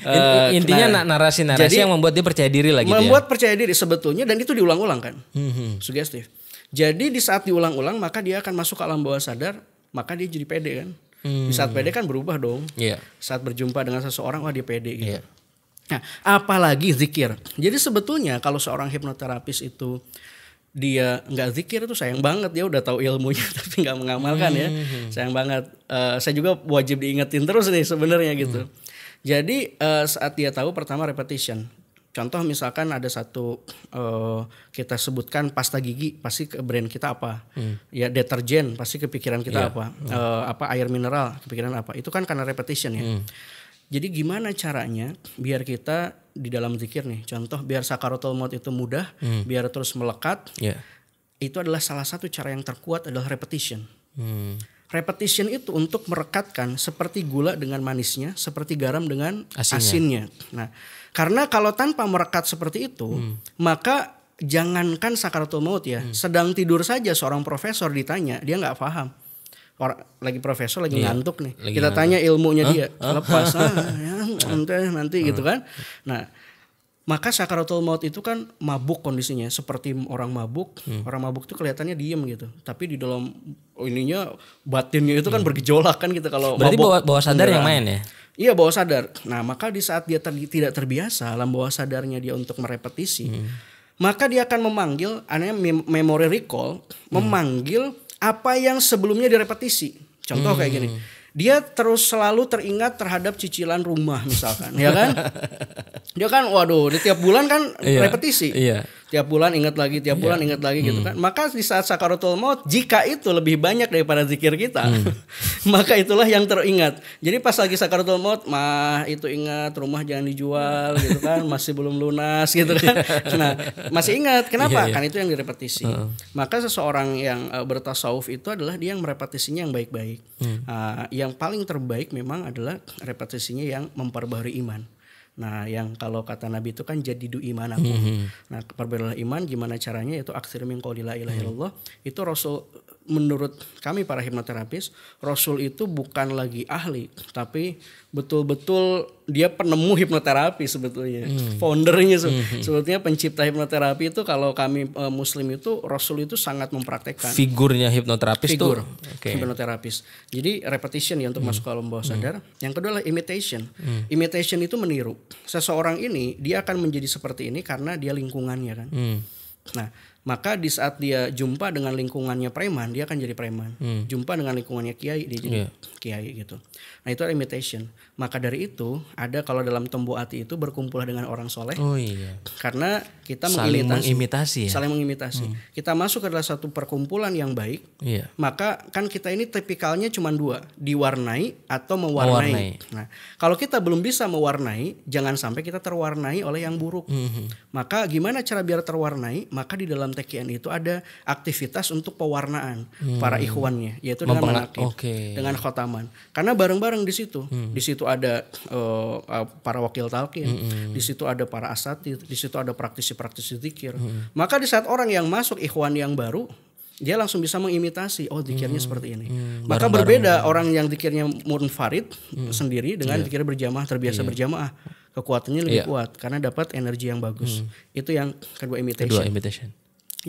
uh, Intinya nah, narasi-narasi yang membuat dia percaya diri lagi gitu ya. Membuat ya? percaya diri sebetulnya dan itu diulang-ulang kan. Hmm. hmm. Sugestif. Jadi di saat diulang-ulang maka dia akan masuk ke alam bawah sadar, maka dia jadi pede kan. Hmm. Di saat pede kan berubah dong. Yeah. Saat berjumpa dengan seseorang wah dia pede gitu. Yeah. Nah, apalagi zikir. Jadi sebetulnya kalau seorang hipnoterapis itu dia nggak zikir itu sayang banget dia udah tahu ilmunya tapi nggak mengamalkan ya hmm. sayang banget uh, saya juga wajib diingetin terus nih sebenarnya hmm. gitu jadi uh, saat dia tahu pertama repetition contoh misalkan ada satu uh, kita sebutkan pasta gigi pasti ke brand kita apa hmm. ya deterjen pasti kepikiran kita yeah. apa uh, apa air mineral kepikiran apa itu kan karena repetition ya hmm jadi gimana caranya biar kita di dalam zikir nih, contoh biar sakaratul maut itu mudah, hmm. biar terus melekat. Yeah. Itu adalah salah satu cara yang terkuat adalah repetition. Hmm. Repetition itu untuk merekatkan seperti gula dengan manisnya, seperti garam dengan asinnya. asinnya. Nah, karena kalau tanpa merekat seperti itu, hmm. maka jangankan sakaratul maut ya, hmm. sedang tidur saja seorang profesor ditanya, dia nggak paham orang lagi profesor lagi yeah. ngantuk nih. Lagi kita ngantuk. tanya ilmunya huh? dia. Huh? Lepas ah, ya, nanti, nanti gitu kan. Nah, maka sakaratul maut itu kan mabuk kondisinya seperti orang mabuk hmm. orang mabuk tuh kelihatannya diem gitu tapi di dalam oh ininya batinnya itu kan hmm. bergejolak kan gitu kalau berarti mabuk, bawa, bawah sadar beneran. yang main ya iya bawah sadar nah maka di saat dia ter, tidak terbiasa dalam bawah sadarnya dia untuk merepetisi hmm. maka dia akan memanggil aneh memory recall hmm. memanggil apa yang sebelumnya direpetisi. Contoh hmm. kayak gini. Hmm. Dia terus selalu teringat terhadap cicilan rumah misalkan, ya kan? Dia kan waduh, di tiap bulan kan iya, repetisi. Iya tiap bulan ingat lagi tiap iya. bulan yeah. ingat lagi gitu hmm. kan maka di saat sakaratul maut jika itu lebih banyak daripada zikir kita hmm. maka itulah yang teringat jadi pas lagi sakaratul maut mah itu ingat rumah jangan dijual gitu kan masih belum lunas gitu kan nah masih ingat kenapa yeah, yeah. kan itu yang direpetisi uh. maka seseorang yang uh, bertasawuf itu adalah dia yang merepetisinya yang baik-baik hmm. uh, yang paling terbaik memang adalah repetisinya yang memperbaharui iman Nah, yang kalau kata Nabi itu kan jadi du aku Mm -hmm. Nah, perbedaan iman gimana caranya yaitu aksir min qouli ilaha Mm -hmm. Itu Rasul menurut kami para hipnoterapis, Rasul itu bukan lagi ahli, tapi betul-betul dia penemu hipnoterapi sebetulnya, hmm. foundernya hmm, hmm. sebetulnya pencipta hipnoterapi itu kalau kami e, muslim itu Rasul itu sangat mempraktekkan. Figurnya hipnoterapis Figur, tuh. Okay. Hipnoterapis. Jadi repetition ya untuk hmm. masuk ke alam bawah sadar. Hmm. Yang kedua adalah imitation. Hmm. Imitation itu meniru. Seseorang ini dia akan menjadi seperti ini karena dia lingkungannya kan. Hmm. Nah, maka di saat dia jumpa dengan lingkungannya preman dia akan jadi preman hmm. jumpa dengan lingkungannya kiai dia jadi yeah. kiai gitu Nah itu adalah imitation. Maka dari itu ada kalau dalam tembu hati itu berkumpul dengan orang soleh. Oh iya. Karena kita saling mengimitasi, ya? saling mengimitasi. Hmm. Kita masuk ke dalam satu perkumpulan yang baik. Iya. Maka kan kita ini tipikalnya cuma dua, diwarnai atau mewarnai. mewarnai. Nah kalau kita belum bisa mewarnai, jangan sampai kita terwarnai oleh yang buruk. -hmm. Maka gimana cara biar terwarnai? Maka di dalam TKN itu ada aktivitas untuk pewarnaan hmm. para ikhwannya, yaitu dengan Mempeng- manakib, okay. dengan khotaman. Karena bareng-bareng bareng di situ. Hmm. Di situ ada uh, para wakil talqin, hmm. di situ ada para asatid, di situ ada praktisi-praktisi zikir. Hmm. Maka di saat orang yang masuk ikhwan yang baru dia langsung bisa mengimitasi oh zikirnya hmm. seperti ini hmm. maka berbeda gitu ya. orang yang zikirnya munfarid hmm. sendiri dengan yeah. berjamaah terbiasa yeah. berjamaah kekuatannya lebih yeah. kuat karena dapat energi yang bagus hmm. itu yang kedua imitation. kedua imitation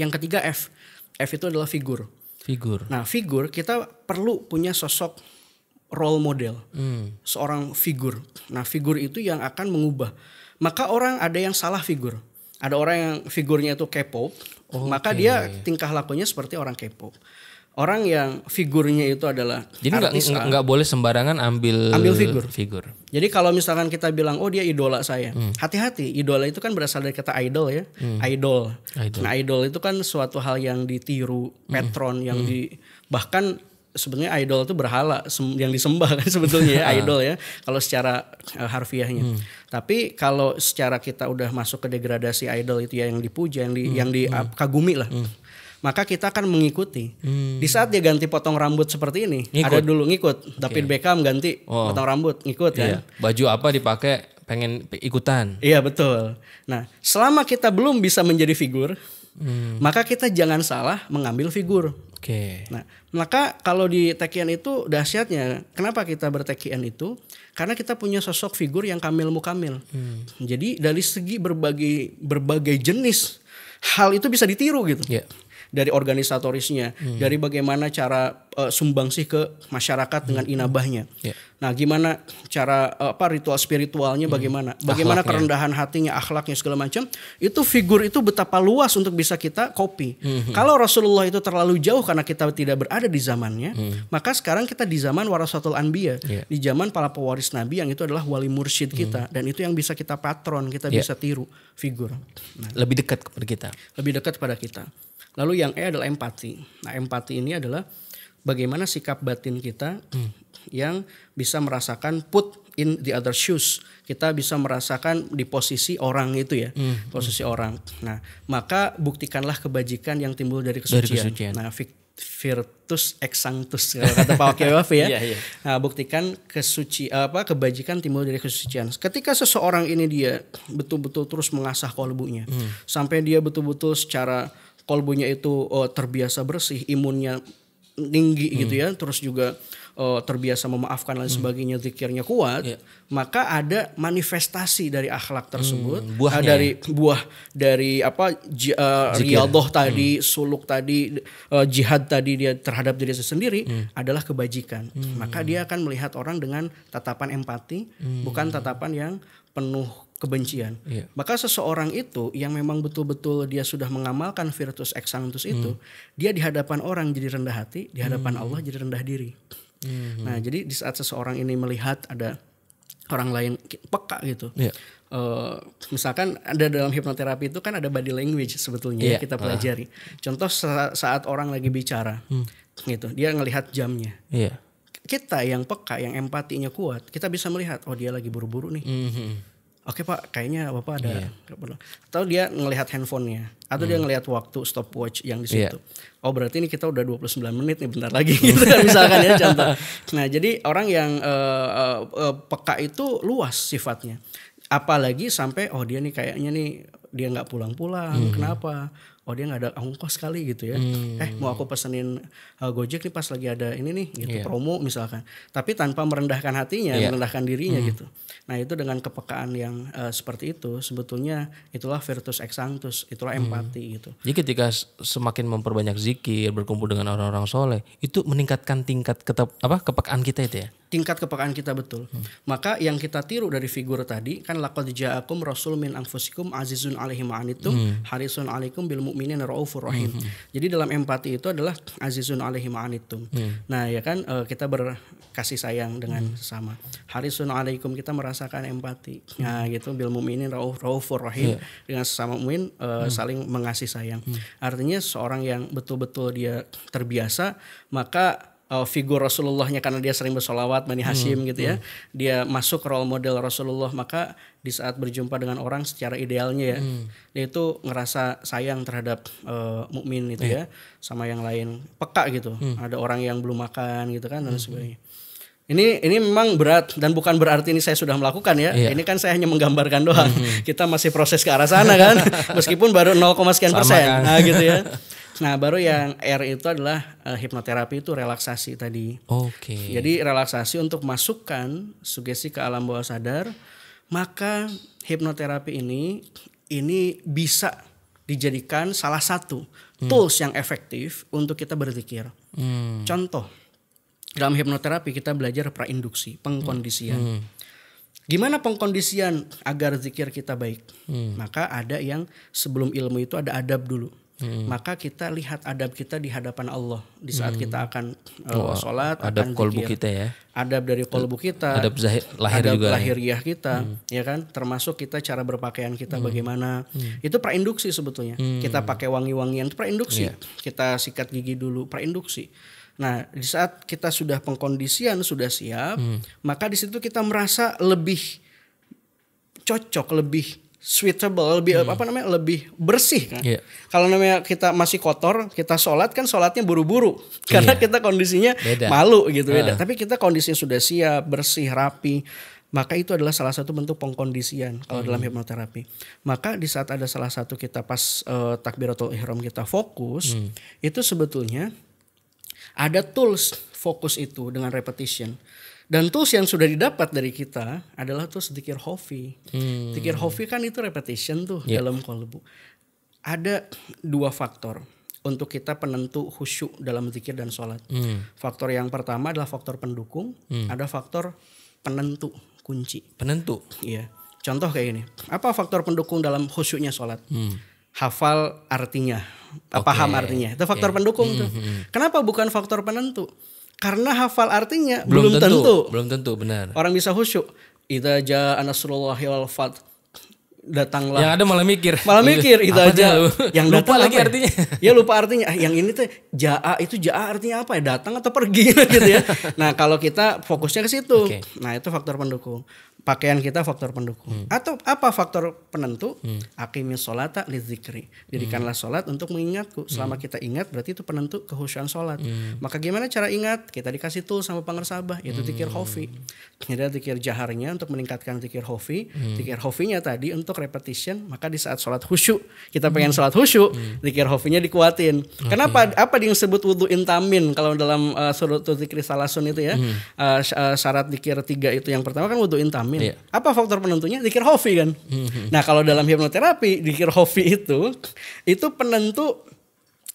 yang ketiga F F itu adalah figur figur nah figur kita perlu punya sosok role model, hmm. seorang figur. Nah, figur itu yang akan mengubah. Maka orang ada yang salah figur. Ada orang yang figurnya itu kepo, okay. maka dia tingkah lakunya seperti orang kepo. Orang yang figurnya itu adalah Jadi nggak ah. nggak boleh sembarangan ambil ambil figur. figur. Jadi kalau misalkan kita bilang oh dia idola saya. Hmm. Hati-hati, hmm. idola itu kan berasal dari kata idol ya. Hmm. Idol. idol. Nah, idol itu kan suatu hal yang ditiru, hmm. patron yang hmm. di bahkan sebenarnya idol itu berhala yang disembah kan sebetulnya ya ah. idol ya kalau secara eh, harfiahnya. Hmm. Tapi kalau secara kita udah masuk ke degradasi idol itu ya yang dipuja yang di hmm. yang dikagumi hmm. lah. Hmm. Maka kita akan mengikuti. Hmm. Di saat dia ganti potong rambut seperti ini, ngikut. ada dulu ngikut. Okay. Iya. Beckham ganti oh. potong rambut, ngikut yeah. kan. Iya. Baju apa dipakai pengen ikutan. Iya betul. Nah, selama kita belum bisa menjadi figur, Hmm. Maka kita jangan salah mengambil figur. Oke. Okay. Nah, maka kalau di tekian itu dahsyatnya, kenapa kita bertekian itu? Karena kita punya sosok figur yang kamil mukamil. Hmm. Jadi dari segi berbagai berbagai jenis hal itu bisa ditiru gitu. Yeah dari organisatorisnya, hmm. dari bagaimana cara uh, eh, sumbangsih ke masyarakat hmm. dengan inabahnya. Yeah. Nah, gimana cara uh, apa ritual spiritualnya hmm. bagaimana? Bagaimana akhlaknya. kerendahan hatinya, akhlaknya segala macam. Itu figur itu betapa luas untuk bisa kita copy. Hmm. Kalau Rasulullah itu terlalu jauh karena kita tidak berada di zamannya, hmm. maka sekarang kita di zaman warasatul anbiya, yeah. di zaman para pewaris nabi yang itu adalah wali mursyid hmm. kita dan itu yang bisa kita patron, kita yeah. bisa tiru figur. Nah. Lebih dekat kepada kita. Lebih dekat kepada kita. Lalu yang E adalah empati. Nah, empati ini adalah bagaimana sikap batin kita yang bisa merasakan put in the other shoes. Kita bisa merasakan di posisi orang itu ya, hmm. posisi hmm. orang. Nah, maka buktikanlah kebajikan yang timbul dari kesucian. Dari kesucian. Nah, virtus ex kata Pak wakil Wafi ya. yeah, yeah. Nah, buktikan kesuci apa kebajikan timbul dari kesucian. Ketika seseorang ini dia betul-betul terus mengasah kalbunya mm. sampai dia betul-betul secara kolbunya itu uh, terbiasa bersih, imunnya tinggi hmm. gitu ya, terus juga uh, terbiasa memaafkan dan hmm. sebagainya, hmm. kuat, yeah. maka ada manifestasi dari akhlak tersebut, hmm, buah dari buah dari apa j, uh, eh, tadi, hmm. suluk tadi, uh, jihad tadi dia terhadap diri sendiri hmm. adalah kebajikan. Hmm. Maka dia akan melihat orang dengan tatapan empati, hmm. bukan tatapan yang penuh kebencian. Yeah. Maka seseorang itu yang memang betul-betul dia sudah mengamalkan virtus exantus itu, mm. dia di hadapan orang jadi rendah hati, di hadapan mm. Allah jadi rendah diri. Hmm. Nah, jadi di saat seseorang ini melihat ada orang lain peka gitu. Yeah. Iya. Uh, misalkan ada dalam hipnoterapi itu kan ada body language sebetulnya yeah. kita ah. pelajari. Uh. Contoh saat, orang lagi bicara mm. gitu, dia ngelihat jamnya. Yeah. Kita yang peka, yang empatinya kuat, kita bisa melihat oh dia lagi buru-buru nih. Mm -hmm, hmm. Oke okay, pak, kayaknya bapak ada. Yeah. Iya. Atau dia ngelihat handphonenya, atau hmm. dia ngelihat waktu stopwatch yang di iya. situ. Yeah. Oh berarti ini kita udah 29 menit nih bentar lagi gitu kan misalkan ya contoh. Nah jadi orang yang uh, uh, peka itu luas sifatnya. Apalagi sampai oh dia nih kayaknya nih dia nggak pulang-pulang, hmm. kenapa? oh dia nggak ada ongkos sekali gitu ya hmm. eh mau aku pesenin uh, gojek nih pas lagi ada ini nih gitu yeah. promo misalkan tapi tanpa merendahkan hatinya yeah. merendahkan dirinya hmm. gitu nah itu dengan kepekaan yang uh, seperti itu sebetulnya itulah virtus exantus itulah hmm. empati gitu jadi ketika semakin memperbanyak zikir berkumpul dengan orang-orang soleh itu meningkatkan tingkat ketep, apa kepekaan kita itu ya tingkat kepekaan kita betul. Hmm. Maka yang kita tiru dari figur tadi kan laqad ja'akum rasul min anfusikum azizun alaihi ma'anitum hmm. harisun alaikum bil mu'minin raufur rahim. Hmm, hmm. Jadi dalam empati itu adalah azizun alaihi ma'anitum. Hmm. Nah, ya kan eh, kita berkasih sayang dengan hmm. sesama. Harisun alaikum kita merasakan empati. Nah, hmm. Nah, gitu bil mu'minin rauf, raufur rahim yeah. dengan sesama mumin eh, hmm. saling mengasih sayang. Hmm. Artinya seorang yang betul-betul dia terbiasa maka uh, figur Rasulullahnya karena dia sering bersolawat Bani hmm, Hashim hmm, gitu ya. Hmm. Dia masuk role model Rasulullah maka di saat berjumpa dengan orang secara idealnya ya, hmm. dia itu ngerasa sayang terhadap uh, mukmin itu yeah. ya sama yang lain peka gitu. Hmm. Ada orang yang belum makan gitu kan dan hmm. sebagainya. Ini ini memang berat dan bukan berarti ini saya sudah melakukan ya. Iya. Ini kan saya hanya menggambarkan doang. Mm -hmm. Kita masih proses ke arah sana kan. Meskipun baru 0, sekian Sama persen. Kan? Nah gitu ya. Nah, baru yang R itu adalah uh, hipnoterapi itu relaksasi tadi. Oke. Okay. Jadi relaksasi untuk masukkan sugesti ke alam bawah sadar, maka hipnoterapi ini ini bisa dijadikan salah satu hmm. tools yang efektif untuk kita berzikir. Hmm. Contoh dalam hipnoterapi kita belajar prainduksi, pengkondisian. Hmm. Gimana pengkondisian agar zikir kita baik? Hmm. Maka ada yang sebelum ilmu itu ada adab dulu hmm. maka kita lihat adab kita di hadapan Allah di saat hmm. kita akan uh, oh, sholat adab akan kolbu kita ya adab dari kolbu kita adab zahir, lahir adab juga ya. lahiriah ya. kita hmm. ya kan termasuk kita cara berpakaian kita hmm. bagaimana hmm. itu prainduksi sebetulnya hmm. kita pakai wangi-wangian itu prainduksi yeah. kita sikat gigi dulu prainduksi Nah, di saat kita sudah pengkondisian, sudah siap, hmm. maka di situ kita merasa lebih cocok, lebih suitable lebih hmm. apa namanya lebih bersih kan yeah. kalau namanya kita masih kotor kita sholat kan sholatnya buru-buru karena yeah. kita kondisinya beda. malu gitu uh. beda ah. tapi kita kondisinya sudah siap bersih rapi maka itu adalah salah satu bentuk pengkondisian kalau hmm. dalam hipnoterapi. Maka di saat ada salah satu kita pas uh, takbiratul ihram kita fokus, hmm. itu sebetulnya ada tools fokus itu dengan repetition. Dan tools yang sudah didapat dari kita adalah tools dikir hofi. Hmm. Dikir hofi kan itu repetition tuh yeah. dalam kolbu. Ada dua faktor untuk kita penentu khusyuk dalam zikir dan sholat. Hmm. Faktor yang pertama adalah faktor pendukung, hmm. ada faktor penentu kunci. Penentu? Iya. Contoh kayak ini. Apa faktor pendukung dalam khusyuknya sholat? Hmm. Hafal artinya, okay. paham artinya. Itu faktor okay. Ya. pendukung hmm. tuh. Hmm, hmm. Kenapa bukan faktor penentu? Karena hafal artinya belum, belum tentu. tentu. Belum tentu, benar. Orang bisa khusyuk. Ita aja anasrullah wal fat datanglah. Yang ada malah mikir. Malah iya. mikir itu aja. Yang lupa lagi ya? artinya. Ya lupa artinya. Ah, yang ini tuh jaa itu jaa artinya apa ya? Datang atau pergi gitu ya. nah, kalau kita fokusnya ke situ. Okay. Nah, itu faktor pendukung pakaian kita faktor pendukung hmm. atau apa faktor penentu hmm. akimis solata lizikri dirikanlah hmm. solat untuk mengingatku selama hmm. kita ingat berarti itu penentu kehusuan solat hmm. maka gimana cara ingat kita dikasih tool sama sabah yaitu tikir hmm. hofi ada tikir jaharnya untuk meningkatkan tikir hofi hmm. tikir hofinya tadi untuk repetition maka di saat solat khusyuk kita pengen hmm. solat khusyuk hmm. tikir hofinya dikuatin okay. kenapa apa yang disebut wudhu intamin kalau dalam uh, eh, surat tikir salasun itu ya hmm. uh, syarat tikir tiga itu yang pertama kan wudhu intamin Iya. Apa faktor penentunya? Dikir Hofi kan. Mm-hmm. Nah kalau dalam hipnoterapi dikir Hofi itu itu penentu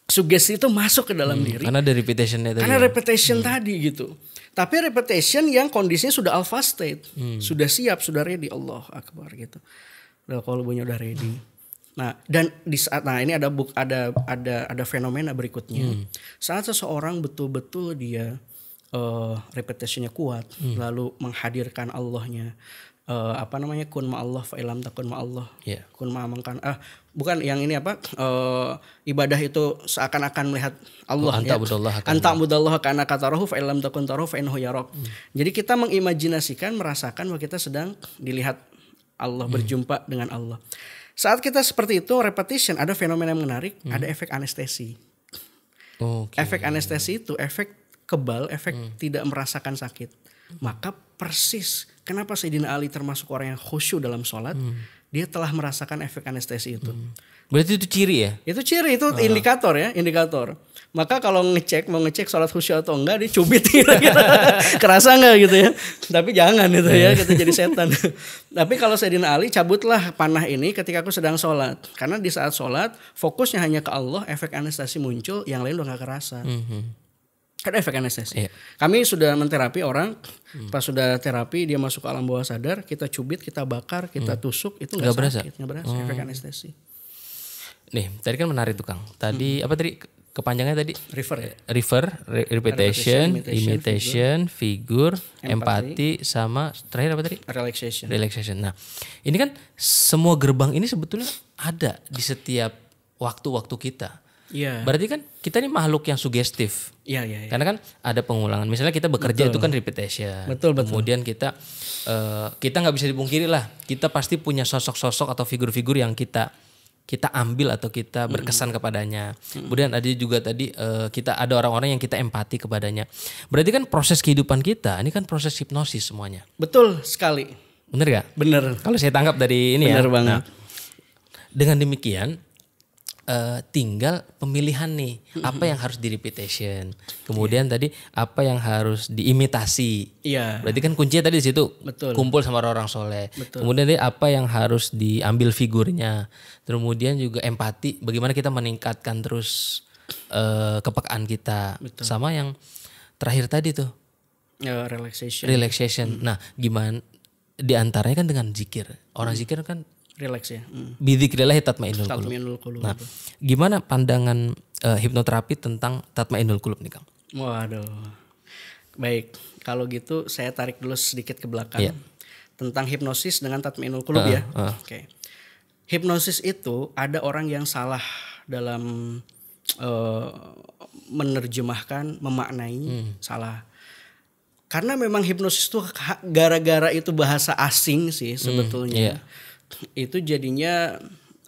sugesti itu masuk ke dalam mm. diri. Karena dari repetitionnya tadi. Karena repetition mm. tadi gitu. Tapi repetition yang kondisinya sudah alpha state, mm. sudah siap, sudah ready. Allah akbar gitu. Udah kalau bunyi udah ready. Nah, dan di saat nah ini ada buk ada ada ada fenomena berikutnya. Hmm. Saat seseorang betul-betul dia uh, eh, repetitionnya kuat, hmm. lalu menghadirkan Allahnya. Uh, apa namanya kun ma Allah fa ilam takun ma Allah yeah. kun ma amangkan ah bukan yang ini apa uh, ibadah itu seakan-akan melihat Allah oh, ya. anta ya. budallah anta budallah karena kata rohu ilam takun fa fa'inhu yarok hmm. jadi kita mengimajinasikan merasakan bahwa kita sedang dilihat Allah hmm. berjumpa dengan Allah saat kita seperti itu repetition ada fenomena yang menarik hmm. ada efek anestesi okay. efek anestesi itu efek kebal, efek hmm. tidak merasakan sakit. Maka persis kenapa Sayyidina Ali termasuk orang yang khusyuk dalam sholat, hmm. dia telah merasakan efek anestesi itu. Hmm. Berarti itu ciri ya? Itu ciri, itu oh. indikator ya, indikator. Maka kalau ngecek, mau ngecek sholat khusyuk atau enggak, dicubit gitu, gitu. kerasa enggak gitu ya. Tapi jangan ya, iya. gitu ya, kita jadi setan. Tapi kalau Sayyidina Ali, cabutlah panah ini ketika aku sedang sholat. Karena di saat sholat, fokusnya hanya ke Allah, efek anestesi muncul, yang lain udah gak kerasa. Hmm. hmm ada kan efek anestesi. Iya. Kami sudah menterapi orang, hmm. pas sudah terapi dia masuk ke alam bawah sadar, kita cubit, kita bakar, kita hmm. tusuk, itu nggak berasa, nggak berasa hmm. efek anestesi. Nih, tadi kan menarik tukang. Tadi hmm. apa tadi kepanjangannya tadi? River ya. River, re repetition, imitation, imitation figure, empati, sama terakhir apa tadi? Relaxation. Relaxation. Nah, ini kan semua gerbang ini sebetulnya ada di setiap waktu-waktu kita Iya. Yeah. Berarti kan kita ini makhluk yang sugestif. Iya, yeah, iya, yeah, yeah. Karena kan ada pengulangan. Misalnya kita bekerja betul. itu kan repetition. Betul, betul. Kemudian kita uh, kita nggak bisa dipungkiri lah, kita pasti punya sosok-sosok atau figur-figur yang kita kita ambil atau kita berkesan mm -hmm. kepadanya. Mm -hmm. Kemudian ada juga tadi uh, kita ada orang-orang yang kita empati kepadanya. Berarti kan proses kehidupan kita ini kan proses hipnosis semuanya. Betul sekali. Bener gak? Bener. Kalau saya tangkap dari ini Bener ya. Bener banget. Nah, dengan demikian uh, tinggal pemilihan nih apa yang harus di repetition iya. kemudian yeah. tadi apa yang harus diimitasi yeah. berarti kan kuncinya tadi di situ Betul. kumpul sama orang soleh Betul. kemudian tadi apa yang harus diambil figurnya kemudian juga empati bagaimana kita meningkatkan terus uh, kepekaan kita Betul. sama yang terakhir tadi tuh uh, relaxation relaxation hmm. nah gimana diantaranya kan dengan zikir orang hmm. zikir kan relax ya. Hmm. Bidzikrillah ya, tatmainul qulub. Nah, gimana pandangan uh, hipnoterapi tentang tatmainul qulub nih, Kang? Waduh. Baik, kalau gitu saya tarik dulu sedikit ke belakang. Yeah. Tentang hipnosis dengan tatmainul qulub uh, ya. Uh. Oke. Okay. Hipnosis itu ada orang yang salah dalam uh, menerjemahkan, memaknai hmm. salah karena memang hipnosis itu gara-gara itu bahasa asing sih sebetulnya. Hmm, yeah itu jadinya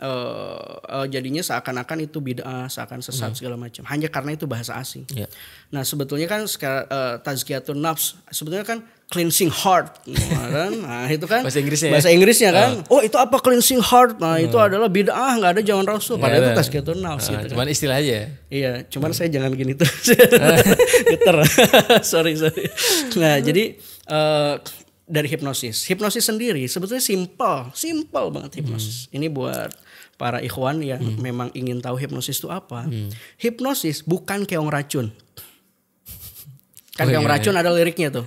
Uh, uh, jadinya seakan-akan itu bid'ah, seakan sesat hmm. segala macam. Hanya karena itu bahasa asing. Yeah. Nah sebetulnya kan uh, tazkiyatun nafs sebetulnya kan cleansing heart, nah, kan? Nah itu kan bahasa Inggrisnya. Ya? Bahasa Inggrisnya kan. Uh. Oh itu apa cleansing heart? Nah hmm. itu adalah bid'ah, nggak ada jangan rasul. Ya, Padahal itu ya. tazkiyatun nafs. Uh, gitu, kan. cuman kan. istilah aja. Iya, cuman hmm. saya jangan gini terus. Geter. sorry sorry. Nah hmm. jadi uh, dari hipnosis. Hipnosis sendiri sebetulnya simple, simple banget hipnosis. Hmm. Ini buat para ikhwan yang hmm. memang ingin tahu hipnosis itu apa. Hmm. Hipnosis bukan keong racun. Kan oh, keong iya, racun iya. ada liriknya tuh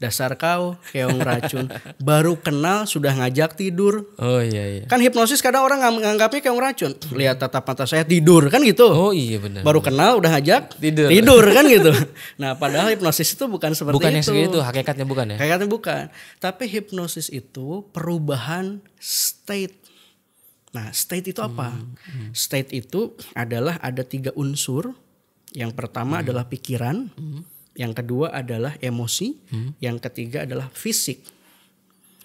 dasar kau keong racun baru kenal sudah ngajak tidur oh iya iya kan hipnosis kadang orang menganggapnya keong racun lihat tatap mata saya tidur kan gitu oh iya benar baru kenal udah ngajak tidur tidur kan gitu nah padahal hipnosis itu bukan seperti bukan itu bukan yang itu hakikatnya bukan ya hakikatnya bukan tapi hipnosis itu perubahan state Nah, state itu apa? Hmm, hmm. State itu adalah ada tiga unsur. Yang pertama hmm. adalah pikiran, hmm yang kedua adalah emosi, hmm. yang ketiga adalah fisik.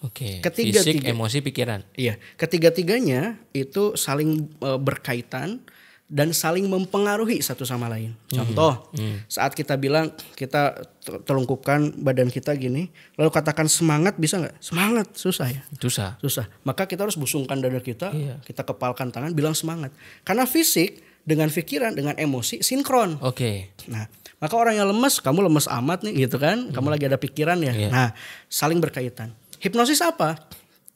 Oke. Okay. Ketiga fisik, tiga, emosi, pikiran. Iya, ketiga-tiganya itu saling e, berkaitan dan saling mempengaruhi satu sama lain. Hmm. Contoh, -hmm. saat kita bilang kita telungkupkan badan kita gini, lalu katakan semangat bisa nggak? Semangat susah ya. Susah. Susah. Maka kita harus busungkan dada kita, iya. kita kepalkan tangan, bilang semangat. Karena fisik dengan pikiran dengan emosi sinkron. Oke. Okay. Nah, maka orang yang lemes, kamu lemes amat nih gitu kan. Kamu lagi ada pikiran ya. Yeah. Nah, saling berkaitan. Hipnosis apa?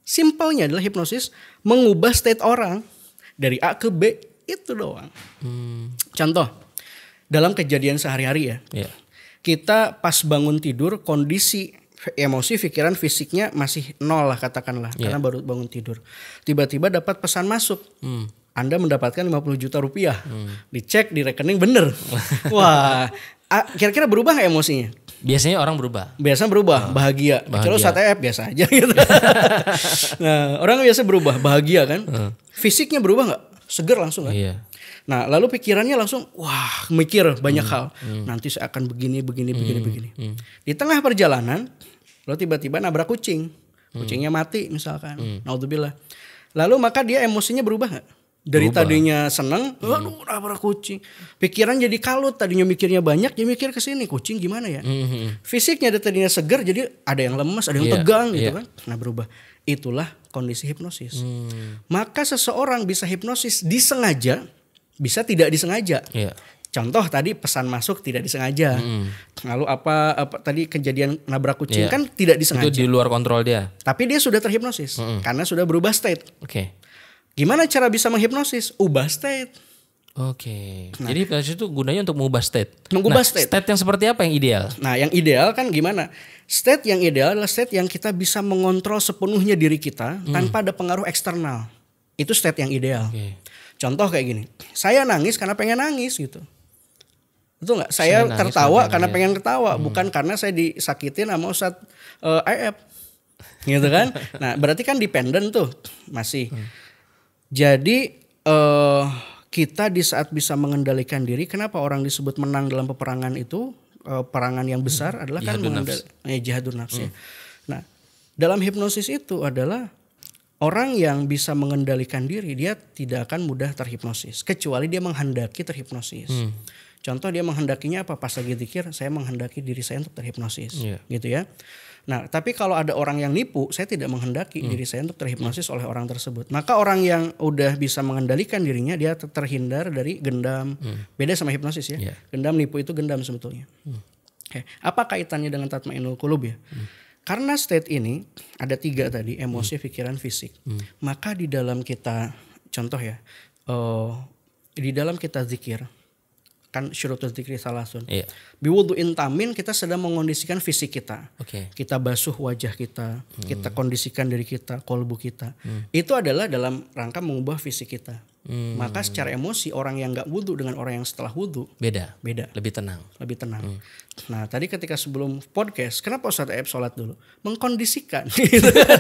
Simpelnya adalah hipnosis mengubah state orang dari A ke B itu doang. Hmm. Contoh, dalam kejadian sehari-hari ya. Yeah. Kita pas bangun tidur kondisi emosi, pikiran, fisiknya masih nol lah katakanlah yeah. karena baru bangun tidur. Tiba-tiba dapat pesan masuk. Hmm anda mendapatkan 50 juta rupiah. Hmm. Dicek di rekening bener. Wah, kira-kira berubah gak emosinya? Biasanya orang berubah. Biasanya berubah, oh, bahagia. Kalau saat SATF biasa aja gitu. nah, orang biasa berubah, bahagia kan? Hmm. Fisiknya berubah nggak? Seger langsung kan? Iya. Nah, lalu pikirannya langsung wah, mikir banyak hmm, hal. Hmm. Nanti saya akan begini, begini, hmm, begini, begini. Hmm. Di tengah perjalanan, lo tiba-tiba nabrak kucing. Hmm. Kucingnya mati misalkan. Hmm. Naudzubillah. Lalu maka dia emosinya berubah gak? dari Lupa. tadinya seneng hmm. nabrak kucing pikiran jadi kalut tadinya mikirnya banyak ya mikir ke sini kucing gimana ya hmm. hmm. fisiknya ada tadinya seger jadi ada yang lemes ada yang yeah. tegang gitu yeah. kan nah berubah itulah kondisi hipnosis hmm. maka seseorang bisa hipnosis disengaja bisa tidak disengaja yeah. Contoh tadi pesan masuk tidak disengaja. Hmm. Lalu apa, apa tadi kejadian nabrak kucing yeah. kan tidak disengaja. Itu di luar kontrol dia. Tapi dia sudah terhipnosis hmm. karena sudah berubah state. Oke. Okay. Gimana cara bisa menghipnosis? Ubah state. Oke. Okay. Nah, Jadi hipnosis itu gunanya untuk mengubah state. Mengubah nah, state. State yang seperti apa yang ideal? Nah, yang ideal kan gimana? State yang ideal adalah state yang kita bisa mengontrol sepenuhnya diri kita hmm. tanpa ada pengaruh eksternal. Itu state yang ideal. Okay. Contoh kayak gini. Saya nangis karena pengen nangis gitu. Itu nggak? Saya, saya tertawa karena ya. pengen tertawa hmm. bukan karena saya disakitin sama Ustadz uh, eh, IF. Gitu kan? nah, berarti kan dependent tuh masih. Hmm jadi uh, kita di saat bisa mengendalikan diri, kenapa orang disebut menang dalam peperangan itu uh, perangan yang besar hmm. adalah kan jihadun kan mengendalikan eh, jihadun nafs ya. hmm. Nah, dalam hipnosis itu adalah orang yang bisa mengendalikan diri dia tidak akan mudah terhipnosis kecuali dia menghendaki terhipnosis. Hmm. Contoh dia menghendakinya apa? Pas lagi dikir saya menghendaki diri saya untuk terhipnosis, yeah. gitu ya. Nah, tapi kalau ada orang yang nipu, saya tidak menghendaki hmm. diri saya untuk terhipnosis oleh orang tersebut. Maka orang yang udah bisa mengendalikan dirinya, dia terhindar dari gendam. Hmm. Beda sama hipnosis ya. Yeah. Gendam nipu itu gendam sebetulnya. Hmm. Okay. Apa kaitannya dengan inul kulub ya? Hmm. Karena state ini ada tiga tadi, hmm. emosi, hmm. pikiran, fisik. Hmm. Maka di dalam kita, contoh ya, uh, di dalam kita zikir, kan syurutul zikri salasun. Iya. Biwuduin tamin kita sedang mengondisikan fisik kita. Okay. Kita basuh wajah kita, hmm. kita kondisikan diri kita, kolbu kita. Hmm. Itu adalah dalam rangka mengubah fisik kita. Hmm. Maka secara emosi orang yang nggak wudhu dengan orang yang setelah wudhu beda, beda, lebih tenang, lebih tenang. Hmm. Nah tadi ketika sebelum podcast, kenapa Ustadz Eb sholat dulu? Mengkondisikan.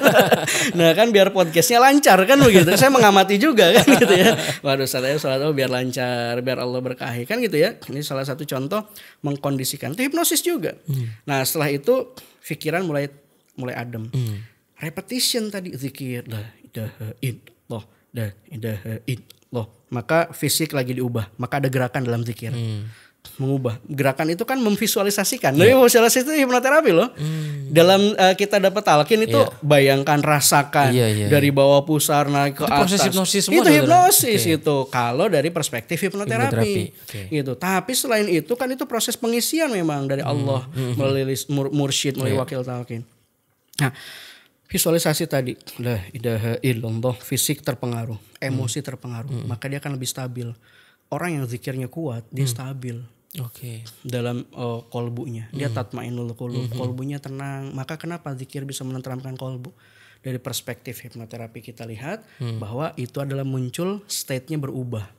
nah kan biar podcastnya lancar kan begitu. Saya mengamati juga kan gitu ya. Waduh Ustadz Eb sholat dulu biar lancar, biar Allah berkahi kan gitu ya. Ini salah satu contoh mengkondisikan. Itu hipnosis juga. Hmm. Nah setelah itu pikiran mulai mulai adem. Hmm. Repetition tadi zikir, dah in, loh la ilaha illallah. Maka fisik lagi diubah, maka ada gerakan dalam zikir. Hmm. Mengubah. Gerakan itu kan memvisualisasikan. Yeah. Nah, visualisasi itu hipnoterapi loh. Hmm. Dalam uh, kita dapat talkin itu yeah. bayangkan, rasakan yeah, yeah, dari iya. bawah pusar naik ke itu atas. Proses hipnosis semua. Itu hipnosis okay. itu kalau dari perspektif hipnoterapi. hipnoterapi. Okay. Gitu. Tapi selain itu kan itu proses pengisian memang dari hmm. Allah hmm. melalui mursyid melalui yeah. wakil talkin. Nah, visualisasi tadi la ilaha illallah fisik terpengaruh emosi hmm. terpengaruh hmm. maka dia akan lebih stabil orang yang zikirnya kuat dia hmm. stabil Oke. Okay. Dalam uh, kolbunya, dia mm. tatmainul kolbu, hmm, hmm kolbunya tenang. Maka kenapa zikir bisa menenteramkan kolbu? Dari perspektif hipnoterapi kita lihat mm. bahwa itu adalah muncul state-nya berubah.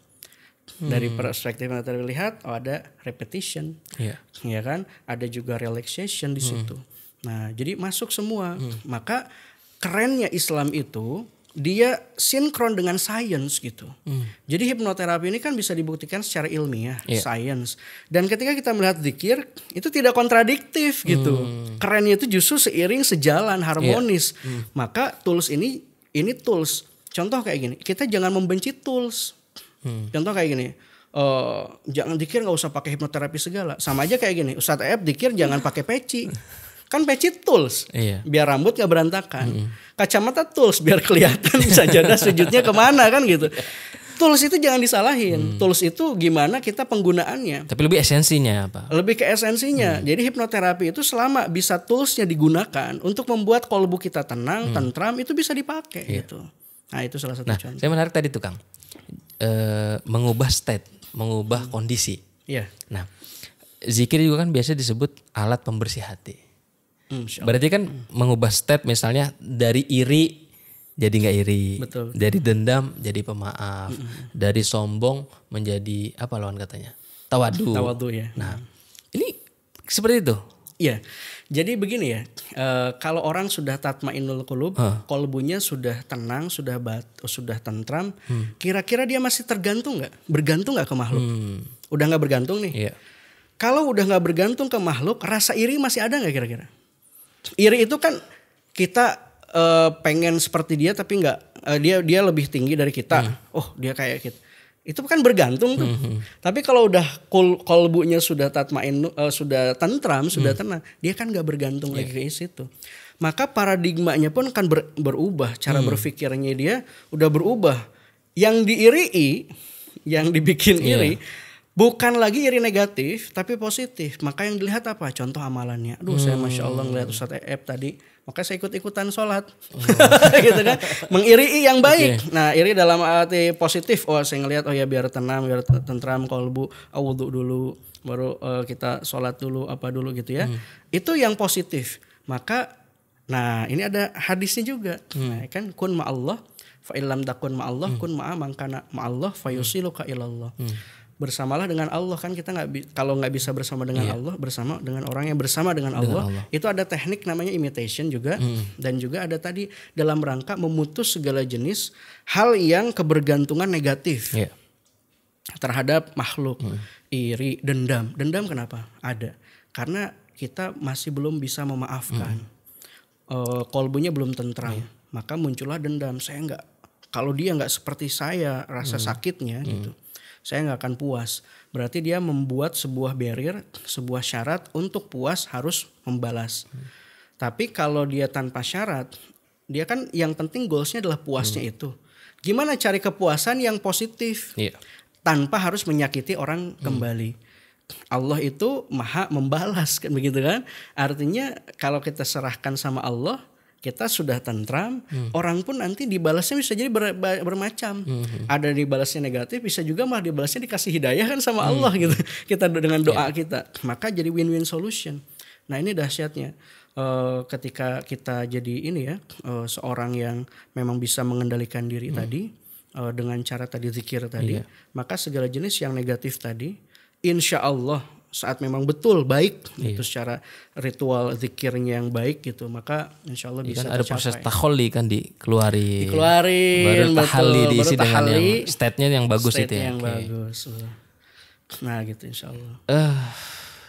Mm. Dari perspektif hipnoterapi lihat oh ada repetition, yeah. ya kan? Ada juga relaxation di hmm. situ. Nah, jadi masuk semua. Hmm. Maka kerennya Islam itu dia sinkron dengan sains gitu. Hmm. Jadi hipnoterapi ini kan bisa dibuktikan secara ilmiah, yeah. sains. Dan ketika kita melihat zikir itu tidak kontradiktif gitu. Hmm. Kerennya itu justru seiring, sejalan, harmonis. Yeah. Hmm. Maka tools ini ini tools. Contoh kayak gini, kita jangan membenci tools. Hmm. Contoh kayak gini, uh, jangan dikir nggak usah pakai hipnoterapi segala. Sama aja kayak gini, Ustadz F dikir jangan pakai peci. Kan peci tools. Iya. Biar rambut gak berantakan. Mm -hmm. Kacamata tools biar kelihatan bisa jadah sujudnya kemana kan gitu. Tools itu jangan disalahin. mm. Tools itu gimana kita penggunaannya. Tapi lebih esensinya apa? Lebih ke esensinya. mm. Jadi hipnoterapi itu selama bisa toolsnya digunakan untuk membuat kolbu kita tenang, mm. tentram itu bisa dipakai iya. gitu. Nah itu salah satu nah, contoh. Saya menarik tadi tuh Kang. E, mengubah state, mengubah mm. kondisi. Iya. Nah zikir juga kan biasa disebut alat pembersih hati. Mm, Berarti kan mm. mengubah step misalnya dari iri jadi nggak iri, Betul. dari dendam jadi pemaaf, mm dari sombong menjadi apa lawan katanya tawadu. Tawadu ya. Nah ini seperti itu. ya jadi begini ya, e, kalau orang sudah tatmainul kulub, huh. kolbunya sudah tenang, sudah bat, sudah tentram, kira hmm. kira-kira dia masih tergantung nggak, bergantung nggak ke makhluk? Hmm. Udah nggak bergantung nih. Yeah. Kalau udah nggak bergantung ke makhluk, rasa iri masih ada nggak kira-kira? Iri itu kan kita uh, pengen seperti dia tapi nggak uh, dia dia lebih tinggi dari kita. Hmm. Oh, dia kayak kita. Itu kan bergantung tuh. Hmm. hmm. Tapi kalau udah kol kolbunya sudah tatmain uh, sudah tentram, sudah hmm. tenang, dia kan nggak bergantung yeah. lagi iya. ke situ maka paradigmanya pun kan ber, berubah cara hmm. berpikirnya dia udah berubah yang diirii yang dibikin yeah. iri bukan lagi iri negatif tapi positif maka yang dilihat apa contoh amalannya aduh hmm. saya masya allah ngeliat Ustadz Eep tadi maka saya ikut ikutan sholat oh. gitu kan mengiri yang baik okay. nah iri dalam arti positif oh saya ngelihat oh ya biar tenang biar tentram bu oh, dulu baru uh, kita sholat dulu apa dulu gitu ya hmm. itu yang positif maka nah ini ada hadisnya juga hmm. nah, kan kun ma Allah fa ilam takun ma Allah hmm. kun ma'a mangkana ma Allah fa ilallah hmm bersamalah dengan Allah kan kita nggak kalau nggak bisa bersama dengan yeah. Allah bersama dengan orang yang bersama dengan Allah, dengan Allah itu ada teknik namanya imitation juga mm. dan juga ada tadi dalam rangka memutus segala jenis hal yang kebergantungan negatif yeah. terhadap makhluk mm. iri dendam dendam kenapa ada karena kita masih belum bisa memaafkan mm. e, kolbunya belum tentram yeah. maka muncullah dendam saya nggak kalau dia nggak seperti saya rasa hmm. sakitnya hmm. gitu saya nggak akan puas. Berarti dia membuat sebuah barrier, sebuah syarat untuk puas harus membalas. Hmm. Tapi kalau dia tanpa syarat, dia kan yang penting goalsnya adalah puasnya hmm. itu. Gimana cari kepuasan yang positif yeah. tanpa harus menyakiti orang hmm. kembali? Allah itu maha membalas kan begitu kan? Artinya kalau kita serahkan sama Allah, kita sudah tentram, hmm. orang pun nanti dibalasnya bisa jadi ber, bermacam. Hmm. Ada dibalasnya negatif, bisa juga malah dibalasnya dikasih hidayah kan sama hmm. Allah gitu. Kita dengan doa yeah. kita, maka jadi win-win solution. Nah ini dahsyatnya uh, ketika kita jadi ini ya uh, seorang yang memang bisa mengendalikan diri hmm. tadi uh, dengan cara tadi zikir tadi, yeah. maka segala jenis yang negatif tadi, insya Allah saat memang betul baik gitu, iya. gitu secara ritual zikirnya yang baik gitu maka insya Allah iya bisa ya kan ada tercapai. proses taholi kan dikeluari dikeluari baru betul, tahali diisi baru tahali, dengan yang state-nya yang bagus itu ya yang okay. bagus nah gitu insya Allah uh,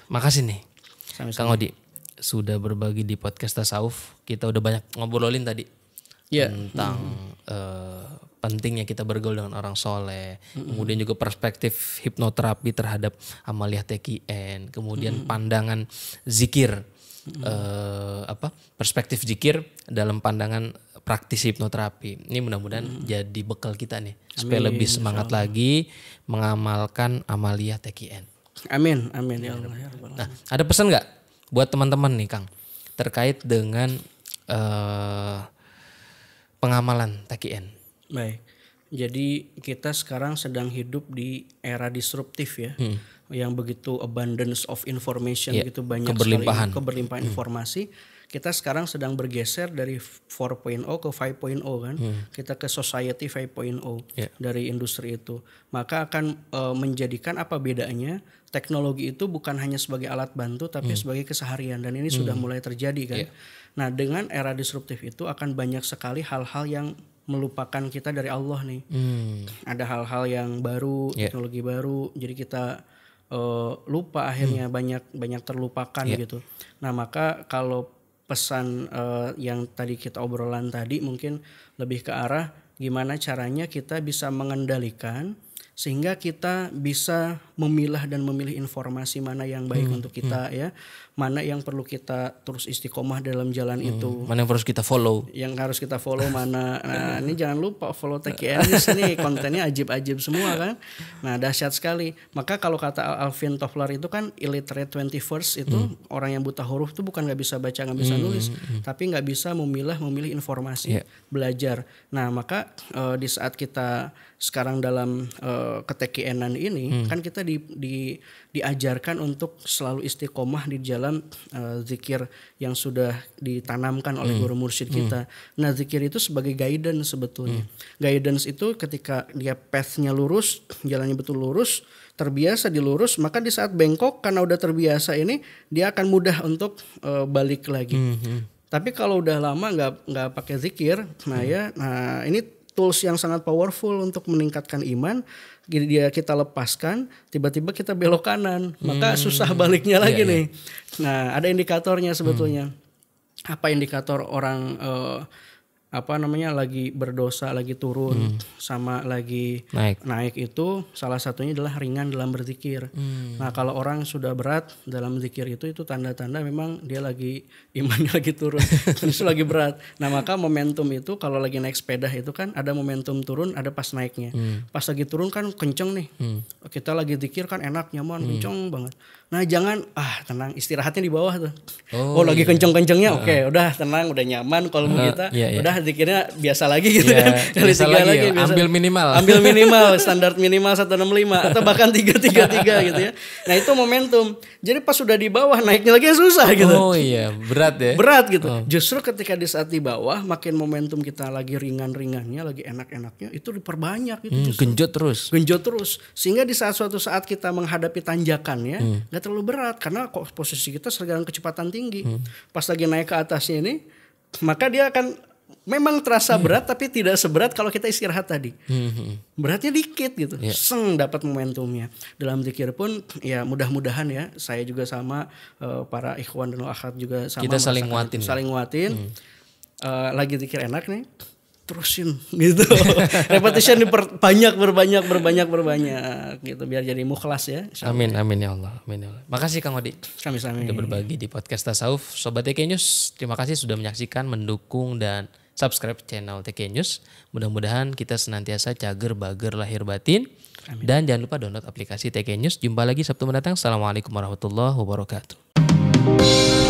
makasih nih Sama-sama. Kang Odi sudah berbagi di podcast tasawuf kita udah banyak ngobrolin tadi yeah. tentang hmm. uh, pentingnya kita bergaul dengan orang soleh, mm -hmm. kemudian juga perspektif hipnoterapi terhadap amalia tekien kemudian mm -hmm. pandangan zikir, mm -hmm. eh, apa perspektif zikir dalam pandangan praktisi hipnoterapi. Ini mudah-mudahan mm -hmm. jadi bekal kita nih supaya lebih semangat Insya lagi mengamalkan amalia tekien Amin, amin ya iya, Allah. Ya nah, ada pesan nggak buat teman-teman nih Kang terkait dengan eh, pengamalan TKN? Baik. Jadi kita sekarang sedang hidup di era disruptif ya. Hmm. Yang begitu abundance of information yeah. gitu banyak keberlimpahan. sekali keberlimpahan hmm. informasi. Kita sekarang sedang bergeser dari 4.0 ke 5.0 kan. Hmm. Kita ke society 5.0 yeah. Iya. dari industri itu. Maka akan e, menjadikan apa bedanya teknologi itu bukan hanya sebagai alat bantu tapi hmm. sebagai keseharian dan ini hmm. sudah mulai terjadi kan. Yeah. Nah, dengan era disruptif itu akan banyak sekali hal-hal yang melupakan kita dari Allah nih. Hmm. Ada hal-hal yang baru, yeah. teknologi baru, jadi kita uh, lupa akhirnya hmm. banyak banyak terlupakan yeah. gitu. Nah maka kalau pesan uh, yang tadi kita obrolan tadi mungkin lebih ke arah gimana caranya kita bisa mengendalikan sehingga kita bisa memilah dan memilih informasi mana yang baik hmm, untuk kita hmm. ya mana yang perlu kita terus istiqomah dalam jalan hmm, itu mana yang harus kita follow yang harus kita follow mana nah ini jangan lupa follow TKNIS nih kontennya ajib-ajib semua kan nah dahsyat sekali maka kalau kata Alvin Toffler itu kan illiterate twenty first itu hmm. orang yang buta huruf itu bukan nggak bisa baca nggak bisa hmm, nulis hmm, hmm. tapi nggak bisa memilah memilih informasi yeah. belajar nah maka uh, di saat kita sekarang dalam uh, uh, ketekienan ini hmm. kan kita di, di diajarkan untuk selalu istiqomah di jalan uh, zikir yang sudah ditanamkan oleh hmm. guru mursyid hmm. kita. Nah, zikir itu sebagai guidance sebetulnya. Hmm. Guidance itu ketika dia pathnya lurus, jalannya betul lurus, terbiasa dilurus maka di saat bengkok karena udah terbiasa ini dia akan mudah untuk uh, balik lagi. Hmm, -hmm. Tapi kalau udah lama nggak nggak pakai zikir, nah hmm. ya, nah ini tools yang sangat powerful untuk meningkatkan iman dia kita lepaskan tiba-tiba kita belok kanan maka hmm. susah baliknya iya, lagi yeah, nih yeah. nah ada indikatornya sebetulnya hmm. apa indikator orang uh, apa namanya lagi berdosa lagi turun hmm. sama lagi naik. naik itu salah satunya adalah ringan dalam berzikir. Hmm. Nah, kalau orang sudah berat dalam zikir itu itu tanda-tanda memang dia lagi imannya lagi turun, itu lagi berat. Nah, maka momentum itu kalau lagi naik sepeda itu kan ada momentum turun, ada pas naiknya. Hmm. Pas lagi turun kan kenceng nih. Hmm. Kita lagi zikir kan enak, nyaman, hmm. kenceng banget. Nah, jangan ah tenang istirahatnya di bawah tuh. Oh, oh lagi iya. iya. kenceng-kencengnya uh. oke, okay, udah tenang, udah nyaman kalau uh, kita iya, iya. udah dikira biasa lagi gitu yeah, kan. Kali tiga lagi, lagi ya, biasa. ambil minimal. Ambil minimal, standar minimal 165 atau bahkan 333 gitu ya. Nah, itu momentum. Jadi pas sudah di bawah naiknya lagi susah gitu. Oh iya, berat ya. Berat gitu. Oh. Justru ketika di saat di bawah makin momentum kita lagi ringan-ringannya, lagi enak-enaknya itu diperbanyak gitu. Hmm, genjot terus. Genjot terus. Sehingga di saat suatu saat kita menghadapi tanjakannya hmm. nggak hmm. terlalu berat karena posisi kita sedang kecepatan tinggi. Hmm. Pas lagi naik ke atasnya ini maka dia akan Memang terasa hmm. berat tapi tidak seberat kalau kita istirahat tadi. Hmm. Beratnya dikit gitu. Yeah. Seng dapat momentumnya. Dalam zikir pun ya mudah-mudahan ya saya juga sama uh, para ikhwan dan akhwat juga sama kita saling nguatin. Ya? saling nguatin. Hmm. Uh, lagi zikir enak nih terusin gitu. Repetition banyak berbanyak berbanyak berbanyak gitu biar jadi mukhlas ya. Amin amin ya Allah. Amin ya Allah. Makasih Kang Odi. kami sami Sudah berbagi di podcast Tasawuf Sobat TK News. Terima kasih sudah menyaksikan, mendukung dan subscribe channel TK News. Mudah-mudahan kita senantiasa cager bager lahir batin. Amin. Dan jangan lupa download aplikasi TK News. Jumpa lagi Sabtu mendatang. Assalamualaikum warahmatullahi wabarakatuh.